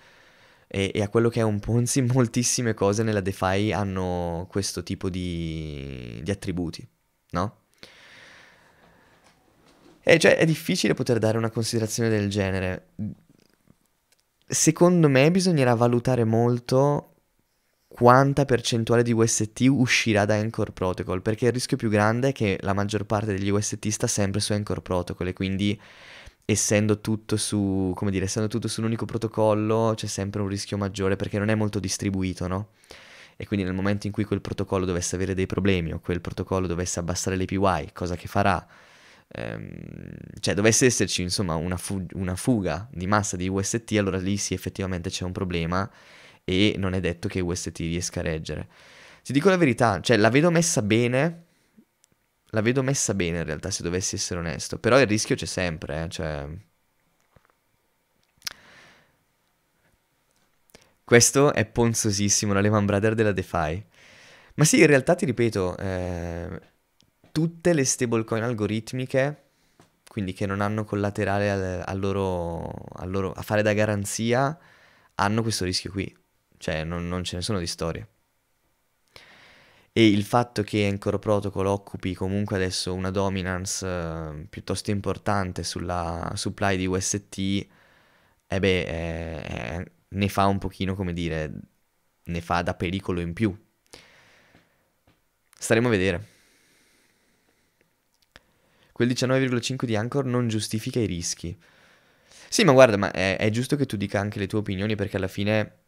e, e, a quello che è un Ponzi, (laughs) moltissime cose nella DeFi hanno questo tipo di, di attributi, no? E cioè è difficile poter dare una considerazione del genere. Secondo me bisognerà valutare molto quanta percentuale di UST uscirà da Anchor Protocol, perché il rischio più grande è che la maggior parte degli UST sta sempre su Anchor Protocol e quindi essendo tutto su, come dire, essendo tutto su un unico protocollo c'è sempre un rischio maggiore perché non è molto distribuito, no? E quindi nel momento in cui quel protocollo dovesse avere dei problemi o quel protocollo dovesse abbassare l'APY, cosa che farà, ehm, cioè dovesse esserci insomma una, fu- una, fuga di massa di UST, allora lì sì effettivamente c'è un problema e non è detto che UST riesca a reggere. Ti dico la verità, cioè la vedo messa bene, la vedo messa bene in realtà se dovessi essere onesto, però il rischio c'è sempre, eh, cioè... Questo è ponzosissimo, la Lehman Brothers della DeFi. Ma sì, in realtà ti ripeto, eh, tutte le stablecoin algoritmiche, quindi che non hanno collaterale al, al loro, al loro, a fare da garanzia, hanno questo rischio qui cioè non, non ce ne sono di storie. E il fatto che Anchor Protocol occupi comunque adesso una dominance eh, piuttosto importante sulla supply di UST, eh beh, eh, eh, ne fa un pochino, come dire, ne fa da pericolo in più. Staremo a vedere. Quel 19,5 di Anchor non giustifica i rischi. Sì, ma guarda, ma è, è giusto che tu dica anche le tue opinioni perché alla fine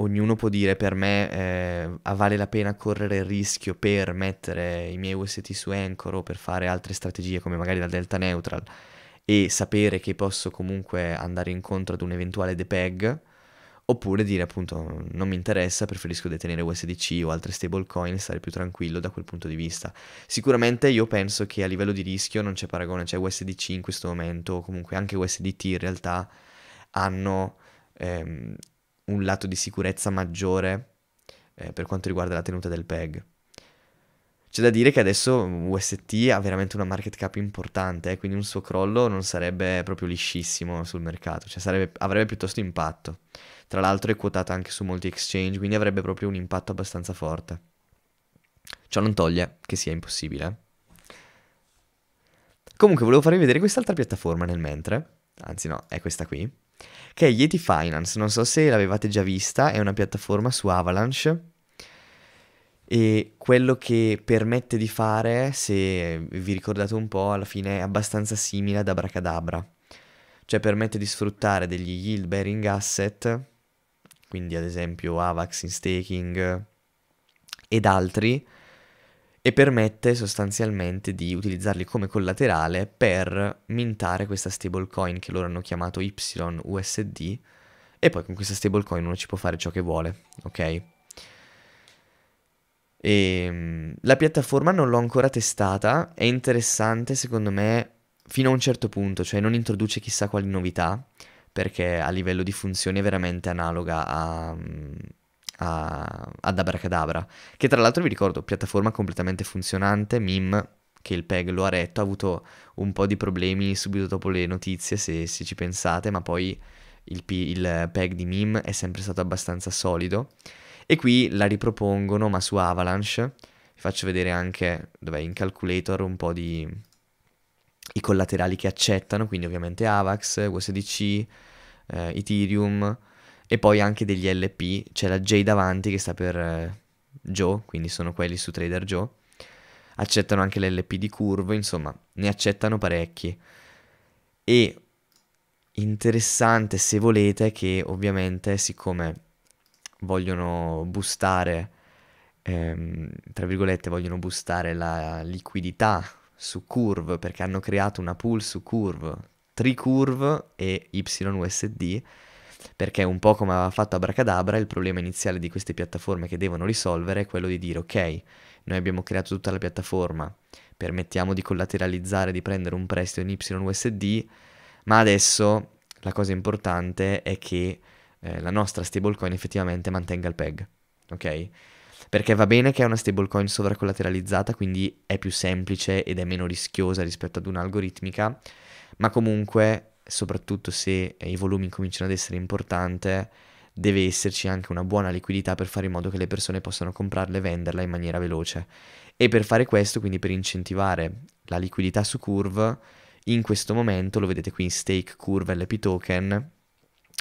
ognuno può dire per me eh, vale la pena correre il rischio per mettere i miei UST su Anchor o per fare altre strategie come magari la Delta Neutral e sapere che posso comunque andare incontro ad un eventuale depeg oppure dire appunto non mi interessa, preferisco detenere USDC o altre stablecoin e stare più tranquillo da quel punto di vista. Sicuramente io penso che a livello di rischio non c'è paragone, cioè USDC in questo momento o comunque anche USDT in realtà hanno ehm, un lato di sicurezza maggiore eh, per quanto riguarda la tenuta del PEG. C'è da dire che adesso UST ha veramente una market cap importante, eh, quindi un suo crollo non sarebbe proprio liscissimo sul mercato, cioè sarebbe, avrebbe piuttosto impatto. Tra l'altro è quotata anche su molti exchange, quindi avrebbe proprio un impatto abbastanza forte. Ciò non toglie che sia impossibile. Comunque volevo farvi vedere quest'altra piattaforma nel mentre, anzi no, è questa qui che è Yeti Finance, non so se l'avevate già vista, è una piattaforma su Avalanche e quello che permette di fare, se vi ricordate un po', alla fine è abbastanza simile ad Abracadabra, cioè permette di sfruttare degli yield bearing asset, quindi ad esempio Avax in staking ed altri, e permette sostanzialmente di utilizzarli come collaterale per mintare questa stablecoin che loro hanno chiamato YUSD e poi con questa stablecoin uno ci può fare ciò che vuole, ok? E, ehm, la piattaforma non l'ho ancora testata, è interessante secondo me fino a un certo punto, cioè non introduce chissà quali novità, perché a livello di funzione è veramente analoga a, mm, a, ad Abracadabra, che tra l'altro vi ricordo, piattaforma completamente funzionante, meme che il PEG lo ha retto, ha avuto un po' di problemi subito dopo le notizie se, se ci pensate, ma poi il, il PEG di meme è sempre stato abbastanza solido. E qui la ripropongono, ma su Avalanche, vi faccio vedere anche, dov'è, in calculator un po' di... i collaterali che accettano, quindi ovviamente AVAX, USDC, eh, Ethereum, e poi anche degli LP, c'è la J davanti che sta per eh, Joe, quindi sono quelli su Trader Joe. Accettano anche l'LP di curvo, insomma, ne accettano parecchi. E interessante se volete che ovviamente siccome vogliono boostare ehm, tra virgolette vogliono boostare la liquidità su curve perché hanno creato una pool su curve Tri Curve e YUSD perché un po' come aveva fatto Abracadabra, il problema iniziale di queste piattaforme che devono risolvere è quello di dire ok, noi abbiamo creato tutta la piattaforma, permettiamo di collateralizzare, di prendere un prestito in YUSD, ma adesso la cosa importante è che eh, la nostra stablecoin effettivamente mantenga il PEG, ok? Perché va bene che è una stablecoin sovracollateralizzata, quindi è più semplice ed è meno rischiosa rispetto ad un'algoritmica, ma comunque soprattutto se eh, i volumi cominciano ad essere importanti, deve esserci anche una buona liquidità per fare in modo che le persone possano comprarla e venderla in maniera veloce. E per fare questo, quindi per incentivare la liquidità su Curve, in questo momento, lo vedete qui in stake Curve LP token,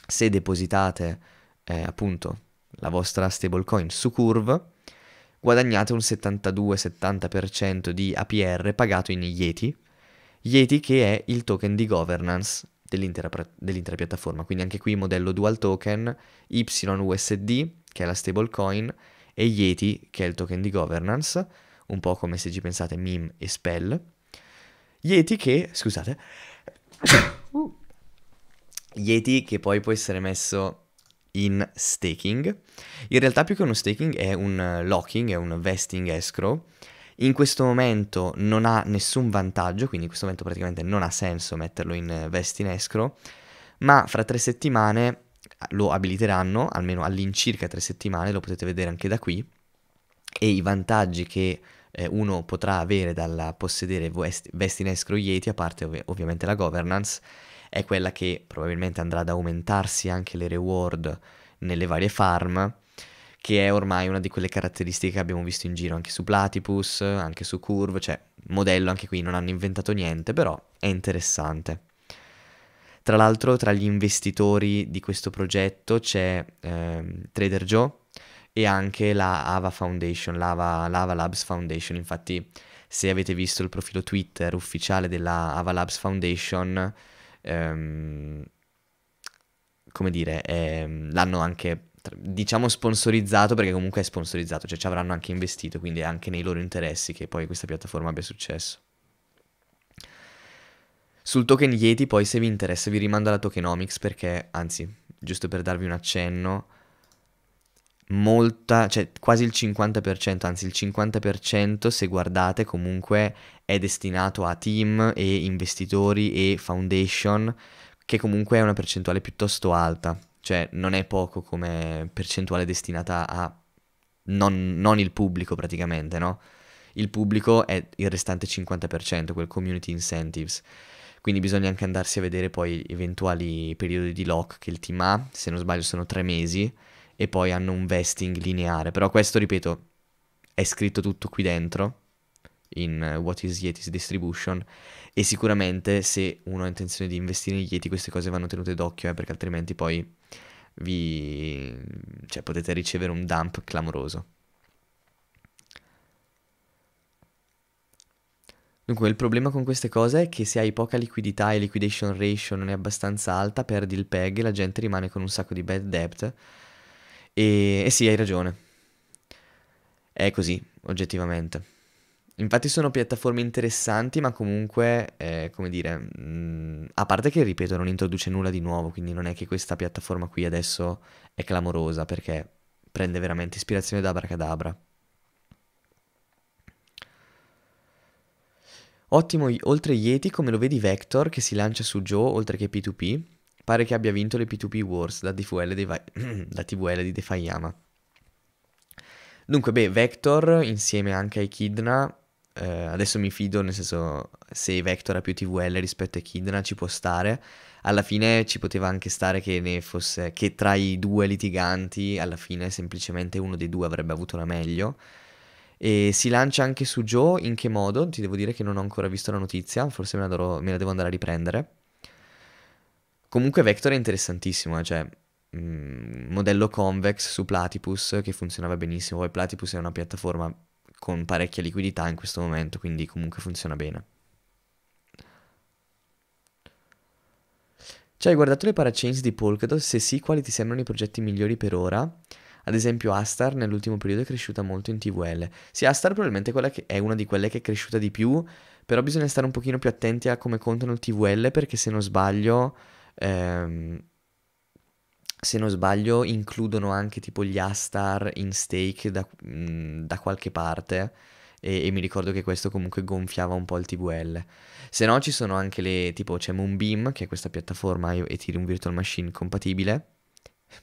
se depositate eh, appunto la vostra stablecoin su Curve, guadagnate un 72-70% di APR pagato in Yeti, Yeti che è il token di governance dell'intera, dell'intera piattaforma. Quindi anche qui modello dual token, YUSD, che è la stablecoin, e Yeti, che è il token di governance, un po' come se ci pensate MIM e SPELL. Yeti che, scusate, (coughs) uh. Yeti che poi può essere messo in staking. In realtà più che uno staking è un eh, locking, è un vesting escrow, in questo momento non ha nessun vantaggio, quindi in questo momento praticamente non ha senso metterlo in eh, vesti in escrow, ma fra tre settimane eh, lo abiliteranno, almeno all'incirca tre settimane, lo potete vedere anche da qui, e i vantaggi che eh, uno potrà avere dal possedere vest- vesti in escrow Yeti, a parte ov- ovviamente la governance, è quella che probabilmente andrà ad aumentarsi anche le reward nelle varie farm, che è ormai una di quelle caratteristiche che abbiamo visto in giro anche su Platypus, anche su Curve, cioè modello anche qui non hanno inventato niente, però è interessante. Tra l'altro tra gli investitori di questo progetto c'è eh, Trader Joe e anche la Ava Foundation, l'Ava, l'Ava Labs Foundation, infatti se avete visto il profilo Twitter ufficiale della Ava Labs Foundation, ehm, come dire, ehm, l'hanno anche diciamo sponsorizzato perché comunque è sponsorizzato, cioè ci avranno anche investito, quindi è anche nei loro interessi che poi questa piattaforma abbia successo. Sul token Yeti poi se vi interessa vi rimando alla tokenomics perché, anzi, giusto per darvi un accenno, molta, cioè quasi il 50%, anzi il 50% se guardate comunque è destinato a team e investitori e foundation che comunque è una percentuale piuttosto alta cioè, non è poco come percentuale destinata a non, non il pubblico praticamente, no? Il pubblico è il restante 50%, quel community incentives. Quindi bisogna anche andarsi a vedere poi eventuali periodi di lock che il team ha, se non sbaglio sono tre mesi, e poi hanno un vesting lineare. Però questo, ripeto, è scritto tutto qui dentro in eh, What is Yeti's Distribution e sicuramente se uno ha intenzione di investire in Yeti queste cose vanno tenute d'occhio eh, perché altrimenti poi vi... cioè, potete ricevere un dump clamoroso. Dunque, il problema con queste cose è che se hai poca liquidità e liquidation ratio non è abbastanza alta, perdi il PEG e la gente rimane con un sacco di bad debt. E, e sì, hai ragione. È così, oggettivamente. Infatti sono piattaforme interessanti, ma comunque, eh, come dire, mh, mm, a parte che, ripeto, non introduce nulla di nuovo, quindi non è che questa piattaforma qui adesso è clamorosa, perché prende veramente ispirazione da Abracadabra. Ottimo oltre Yeti, come lo vedi Vector che si lancia su Joe oltre che P2P? Pare che abbia vinto le P2P Wars da, Vi- (clears throat) da TVL di Defayama. Dunque, beh, Vector insieme anche a Echidna eh, adesso mi fido, nel senso se Vector ha più TVL rispetto a Kidna ci può stare, alla fine ci poteva anche stare che, ne fosse, che tra i due litiganti alla fine semplicemente uno dei due avrebbe avuto la meglio. E si lancia anche su Joe, in che modo? Ti devo dire che non ho ancora visto la notizia, forse me la, do, me la devo andare a riprendere. Comunque Vector è interessantissimo, eh, cioè mh, mm, modello convex su Platypus che funzionava benissimo, poi Platypus è una piattaforma con parecchia liquidità in questo momento, quindi comunque funziona bene. Ci hai guardato le parachains di Polkadot? Se sì, quali ti sembrano i progetti migliori per ora? Ad esempio Astar nell'ultimo periodo è cresciuta molto in TVL. Sì, Astar probabilmente è, è una di quelle che è cresciuta di più, però bisogna stare un pochino più attenti a come contano il TVL perché se non sbaglio ehm, se non sbaglio, includono anche tipo gli Astar in stake da, mh, mm, da qualche parte. E, e, mi ricordo che questo comunque gonfiava un po' il TVL. Se no, ci sono anche le tipo c'è Moonbeam, che è questa piattaforma Ethereum Virtual Machine compatibile.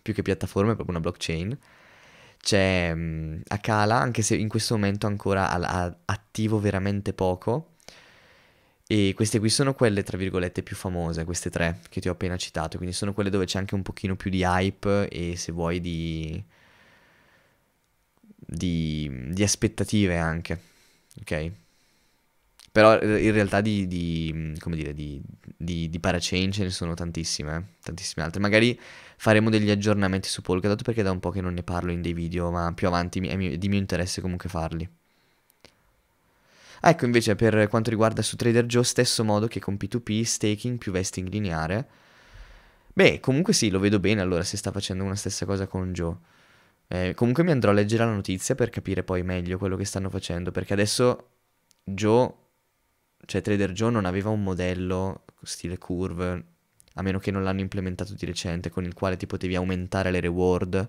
Più che piattaforma, è proprio una blockchain. C'è mh, mm, Akala, anche se in questo momento ancora ha, ha attivo veramente poco e queste qui sono quelle, tra virgolette, più famose, queste tre che ti ho appena citato, quindi sono quelle dove c'è anche un pochino più di hype e se vuoi di... di, di aspettative anche, ok? Però eh, in realtà di, di come dire, di, di, di parachain ce ne sono tantissime, eh? tantissime altre. Magari faremo degli aggiornamenti su Polkadot perché da un po' che non ne parlo in dei video, ma più avanti è, mio, è di mio interesse comunque farli. Ecco invece per quanto riguarda su Trader Joe stesso modo che con P2P, staking più vesting lineare. Beh, comunque sì, lo vedo bene allora se sta facendo una stessa cosa con Joe. Eh, comunque mi andrò a leggere la notizia per capire poi meglio quello che stanno facendo, perché adesso Joe, cioè Trader Joe non aveva un modello stile curve, a meno che non l'hanno implementato di recente, con il quale ti potevi aumentare le reward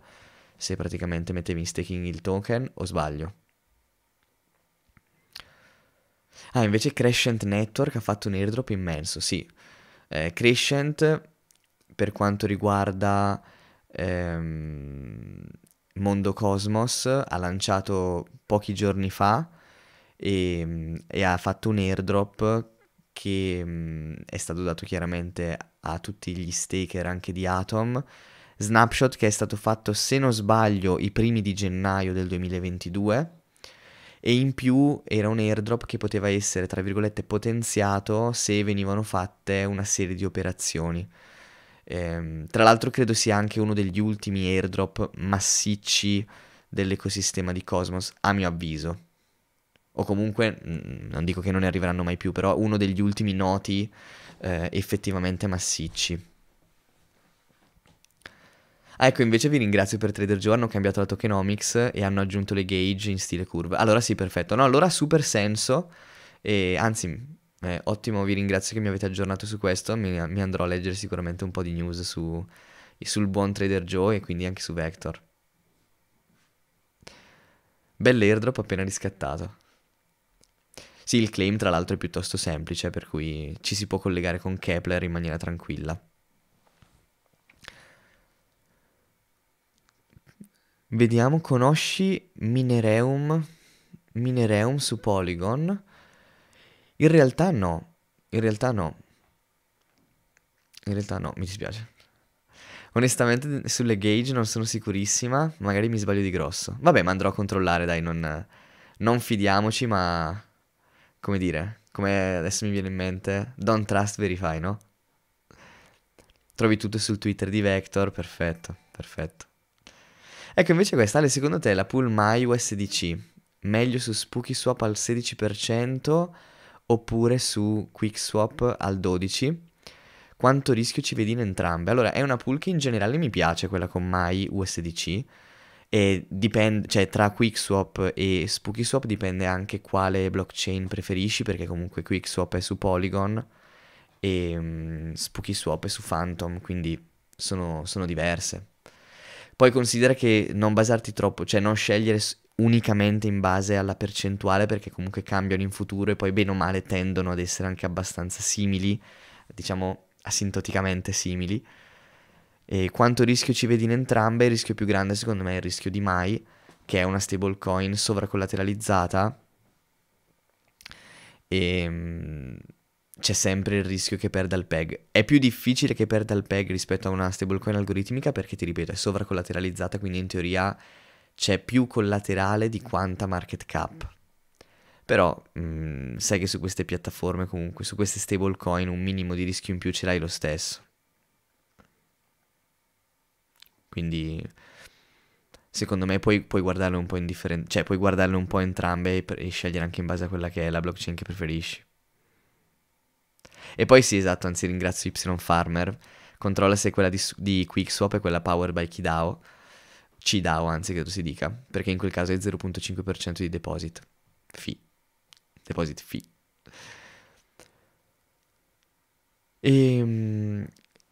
se praticamente mettevi in staking il token, o sbaglio? Ah, invece Crescent Network ha fatto un airdrop immenso, sì. Eh, Crescent, per quanto riguarda ehm, Mondo Cosmos, ha lanciato pochi giorni fa e, e ha fatto un airdrop che mh, mm, è stato dato chiaramente a tutti gli staker anche di Atom. Snapshot che è stato fatto, se non sbaglio, i primi di gennaio del 2022 e in più era un airdrop che poteva essere, tra virgolette, potenziato se venivano fatte una serie di operazioni. Ehm, tra l'altro credo sia anche uno degli ultimi airdrop massicci dell'ecosistema di Cosmos, a mio avviso. O comunque, mm, non dico che non ne arriveranno mai più, però uno degli ultimi noti eh, effettivamente massicci. Ah, ecco, invece vi ringrazio per Trader Joe, hanno cambiato la tokenomics e hanno aggiunto le gauge in stile curve. Allora sì, perfetto. No, allora super senso, e, anzi, eh, ottimo, vi ringrazio che mi avete aggiornato su questo, mi, mi andrò a leggere sicuramente un po' di news su, sul buon Trader Joe e quindi anche su Vector. Bell'airdrop appena riscattato. Sì, il claim tra l'altro è piuttosto semplice, per cui ci si può collegare con Kepler in maniera tranquilla. Vediamo, conosci Minereum, Minereum su Polygon? In realtà no, in realtà no. In realtà no, mi dispiace. Onestamente sulle gauge non sono sicurissima, magari mi sbaglio di grosso. Vabbè, ma andrò a controllare, dai, non, non fidiamoci, ma... Come dire, come adesso mi viene in mente, don't trust, verify, no? Trovi tutto sul Twitter di Vector, perfetto, perfetto. Ecco, invece quest'ale, secondo te la pool My USDC meglio su Spooky Swap al 16% oppure su Quick Swap al 12%? Quanto rischio ci vedi in entrambe? Allora, è una pool che in generale mi piace, quella con My USDC. E dipende, cioè tra QuickSwap e SpookySwap dipende anche quale blockchain preferisci, perché comunque QuickSwap è su Polygon e um, mm, SpookySwap è su Phantom, quindi sono, sono diverse. Poi considera che non basarti troppo, cioè non scegliere unicamente in base alla percentuale perché comunque cambiano in futuro e poi bene o male tendono ad essere anche abbastanza simili, diciamo asintoticamente simili. E quanto rischio ci vedi in entrambe? Il rischio più grande secondo me è il rischio di Mai, che è una stablecoin sovracollateralizzata e ehm, c'è sempre il rischio che perda il PEG. È più difficile che perda il PEG rispetto a una stablecoin algoritmica perché, ti ripeto, è sovracollateralizzata, quindi in teoria c'è più collaterale di quanta market cap. Però mh, mm, sai che su queste piattaforme comunque, su queste stablecoin, un minimo di rischio in più ce l'hai lo stesso. Quindi secondo me puoi, puoi guardarle un po' indifferenti, cioè puoi guardarle un po' entrambe e, e scegliere anche in base a quella che è la blockchain che preferisci. E poi sì, esatto, anzi ringrazio Y Farmer. Controlla se quella di, di QuickSwap è quella Power by Kidao. CDAO, anzi, credo si dica, perché in quel caso è 0.5% di deposit. Fi. Deposit fi. E, ehm,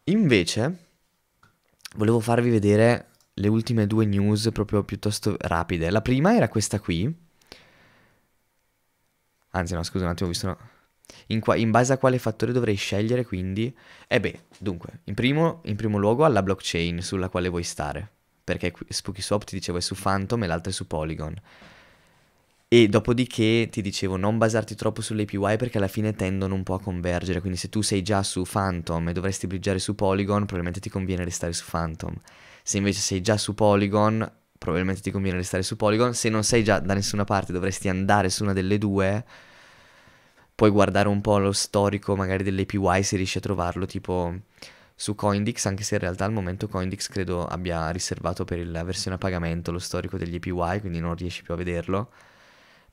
invece, volevo farvi vedere le ultime due news proprio piuttosto rapide. La prima era questa qui. Anzi, no, scusa un attimo, ho visto... No. In, qua- in, base a quale fattore dovrei scegliere quindi? Eh beh, dunque, in primo, in primo luogo alla blockchain sulla quale vuoi stare, perché Spooky Swap ti dicevo è su Phantom e l'altra è su Polygon. E dopodiché ti dicevo non basarti troppo sulle perché alla fine tendono un po' a convergere, quindi se tu sei già su Phantom e dovresti briggiare su Polygon, probabilmente ti conviene restare su Phantom. Se invece sei già su Polygon, probabilmente ti conviene restare su Polygon. Se non sei già da nessuna parte, dovresti andare su una delle due puoi guardare un po' lo storico magari dell'APY se riesci a trovarlo tipo su Coindex, anche se in realtà al momento Coindex credo abbia riservato per la versione a pagamento lo storico degli APY, quindi non riesci più a vederlo.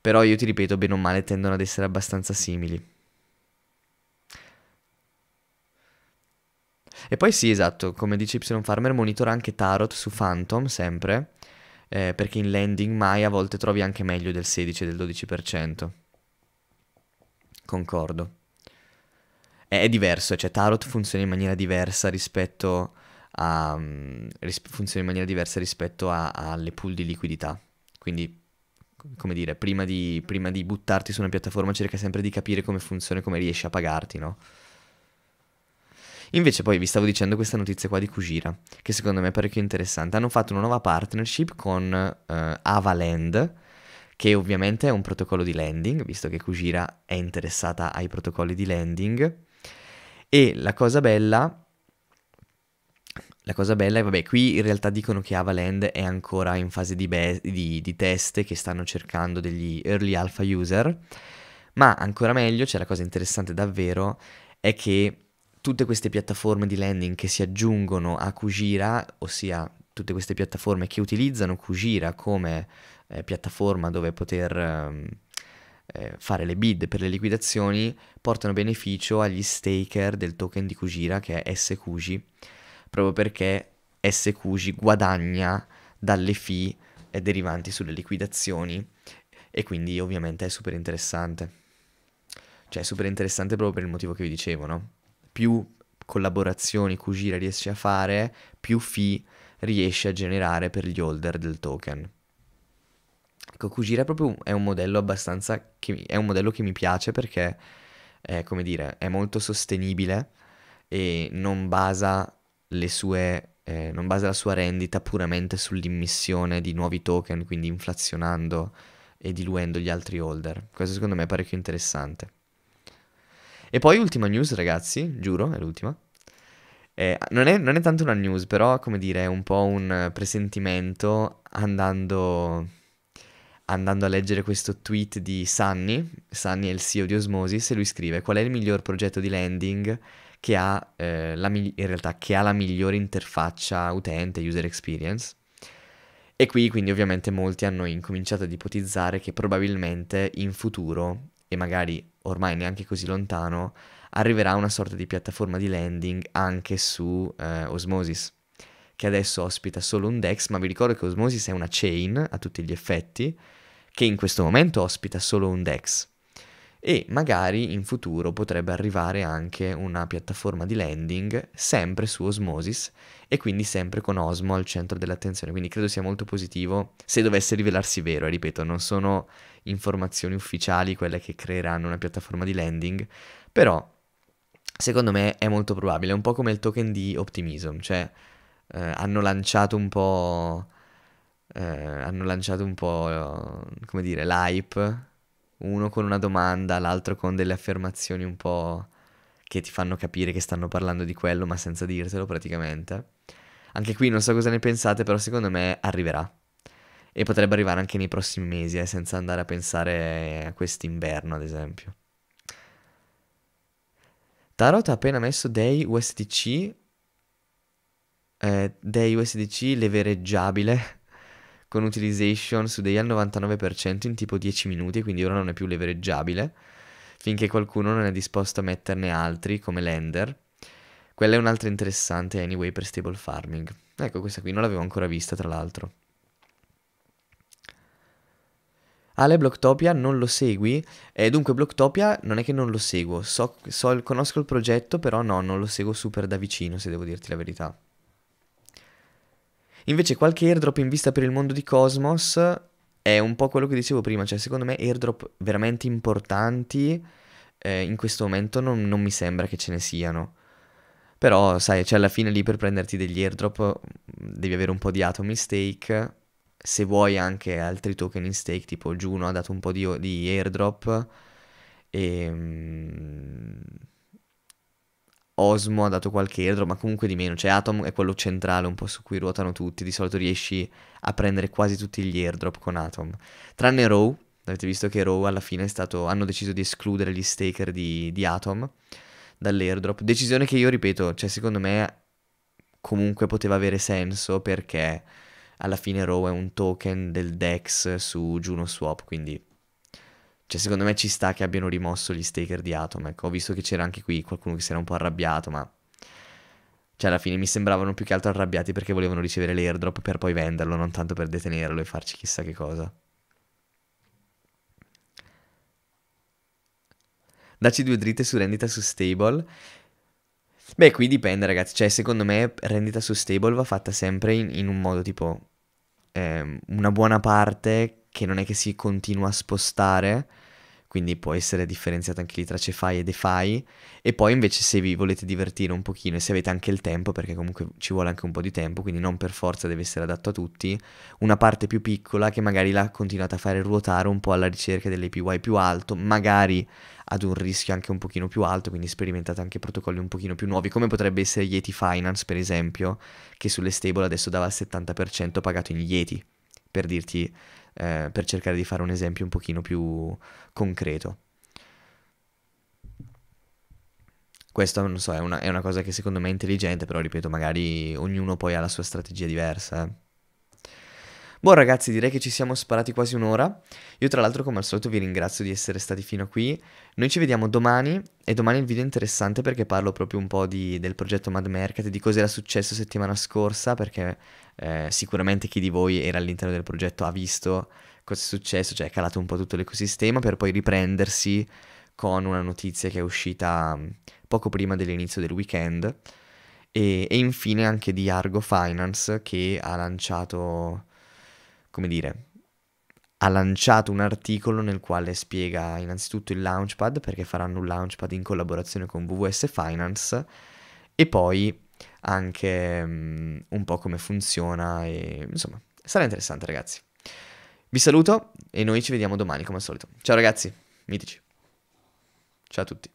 Però io ti ripeto, bene o male tendono ad essere abbastanza simili. E poi sì, esatto, come dice Y Farmer, monitora anche Tarot su Phantom sempre, eh, perché in landing mai a volte trovi anche meglio del 16 e del 12%. Concordo. È, è diverso, cioè Tarot funziona in maniera diversa rispetto a, mm, ris- funziona in maniera diversa rispetto a, a, alle pool di liquidità. Quindi, come dire, prima di, prima di, buttarti su una piattaforma cerca sempre di capire come funziona e come riesci a pagarti, no? Invece poi vi stavo dicendo questa notizia qua di Kujira, che secondo me è parecchio interessante. Hanno fatto una nuova partnership con eh, Avaland, che ovviamente è un protocollo di landing, visto che Kujira è interessata ai protocolli di landing. E la cosa bella la cosa bella è, vabbè, qui in realtà dicono che Avaland è ancora in fase di, be- di, di test che stanno cercando degli early alpha user, ma ancora meglio, c'è cioè la cosa interessante davvero, è che tutte queste piattaforme di landing che si aggiungono a Kujira, ossia tutte queste piattaforme che utilizzano Kujira come eh, piattaforma dove poter ehm, eh, fare le bid per le liquidazioni portano beneficio agli staker del token di Kujira che è SQG, proprio perché SQG guadagna dalle fee eh, derivanti sulle liquidazioni e quindi ovviamente è super interessante. Cioè è super interessante proprio per il motivo che vi dicevo, no? Più collaborazioni Kujira riesce a fare, più fee riesce a generare per gli holder del token. Ecco, Kujira è proprio un, è un modello abbastanza... Che, è un modello che mi piace perché, è, come dire, è molto sostenibile e non basa le sue... Eh, non basa la sua rendita puramente sull'immissione di nuovi token, quindi inflazionando e diluendo gli altri holder. Questo secondo me è parecchio interessante. E poi ultima news, ragazzi, giuro, è l'ultima. Eh, non, è, non è tanto una news, però, come dire, è un po' un presentimento andando andando a leggere questo tweet di Sunny, Sunny è il CEO di Osmosis, e lui scrive qual è il miglior progetto di landing che ha, eh, la, migli- realtà, che ha la migliore interfaccia utente, user experience. E qui quindi ovviamente molti hanno incominciato ad ipotizzare che probabilmente in futuro, e magari ormai neanche così lontano, arriverà una sorta di piattaforma di landing anche su eh, Osmosis, che adesso ospita solo un DEX, ma vi ricordo che Osmosis è una chain a tutti gli effetti, che in questo momento ospita solo un DEX. E magari in futuro potrebbe arrivare anche una piattaforma di landing sempre su Osmosis e quindi sempre con Osmo al centro dell'attenzione. Quindi credo sia molto positivo se dovesse rivelarsi vero. E ripeto, non sono informazioni ufficiali quelle che creeranno una piattaforma di landing, però secondo me è molto probabile, è un po' come il token di Optimism, cioè eh, hanno lanciato un po' Eh, hanno lanciato un po', come dire, l'hype, uno con una domanda, l'altro con delle affermazioni un po' che ti fanno capire che stanno parlando di quello, ma senza dirtelo praticamente. Anche qui non so cosa ne pensate, però secondo me arriverà. E potrebbe arrivare anche nei prossimi mesi, eh, senza andare a pensare a quest'inverno, ad esempio. Tarot ha appena messo dei USDC, eh, dei USDC levereggiabile con utilization su degli al 99% in tipo 10 minuti, quindi ora non è più levereggiabile, finché qualcuno non è disposto a metterne altri come lender. Quella è un'altra interessante anyway per stable farming. Ecco, questa qui non l'avevo ancora vista tra l'altro. Ale Blocktopia non lo segui? Eh, dunque Blocktopia non è che non lo seguo, so, so, conosco il progetto però no, non lo seguo super da vicino se devo dirti la verità. Invece qualche airdrop in vista per il mondo di Cosmos è un po' quello che dicevo prima, cioè secondo me airdrop veramente importanti eh, in questo momento non, non mi sembra che ce ne siano. Però sai, cioè alla fine lì per prenderti degli airdrop mm, devi avere un po' di Atom in stake, se vuoi anche altri token in stake, tipo Juno ha dato un po' di, di airdrop e... Ehm, Osmo ha dato qualche airdrop, ma comunque di meno. Cioè, Atom è quello centrale, un po' su cui ruotano tutti. Di solito riesci a prendere quasi tutti gli airdrop con Atom. Tranne Row, avete visto che Row alla fine è stato. Hanno deciso di escludere gli staker di, di Atom dall'airdrop. Decisione che io ripeto, cioè, secondo me comunque poteva avere senso perché alla fine Row è un token del DEX su Juno Swap, quindi cioè, secondo me ci sta che abbiano rimosso gli staker di Atom. Ecco, ho visto che c'era anche qui qualcuno che si era un po' arrabbiato, ma. Cioè, alla fine mi sembravano più che altro arrabbiati perché volevano ricevere l'airdrop per poi venderlo, non tanto per detenerlo e farci chissà che cosa. Dacci due dritte su rendita su stable. Beh, qui dipende, ragazzi. Cioè, secondo me, rendita su stable va fatta sempre in, in un modo tipo. Ehm, una buona parte che non è che si continua a spostare, quindi può essere differenziata anche lì tra cefai e defai, e poi invece se vi volete divertire un pochino e se avete anche il tempo, perché comunque ci vuole anche un po' di tempo, quindi non per forza deve essere adatto a tutti, una parte più piccola che magari la continuate a fare ruotare un po' alla ricerca dell'APY più alto, magari ad un rischio anche un pochino più alto, quindi sperimentate anche protocolli un pochino più nuovi, come potrebbe essere Yeti Finance per esempio, che sulle stable adesso dava il 70% pagato in Yeti, per dirti eh, per cercare di fare un esempio un pochino più concreto. Questo non so, è una, è una cosa che secondo me è intelligente, però ripeto, magari ognuno poi ha la sua strategia diversa. Eh. Buon ragazzi, direi che ci siamo sparati quasi un'ora. Io tra l'altro come al solito vi ringrazio di essere stati fino a qui. Noi ci vediamo domani e domani il video è interessante perché parlo proprio un po' di, del progetto Mad Mercat, di cosa era successo settimana scorsa, perché eh, sicuramente chi di voi era all'interno del progetto ha visto cosa è successo, cioè è calato un po' tutto l'ecosistema per poi riprendersi con una notizia che è uscita mm, poco prima dell'inizio del weekend. E, e infine anche di Argo Finance che ha lanciato come dire, ha lanciato un articolo nel quale spiega innanzitutto il Launchpad, perché faranno un Launchpad in collaborazione con WS Finance, e poi anche um, un po' come funziona e insomma, sarà interessante ragazzi. Vi saluto e noi ci vediamo domani come al solito. Ciao ragazzi, mitici. Ciao a tutti.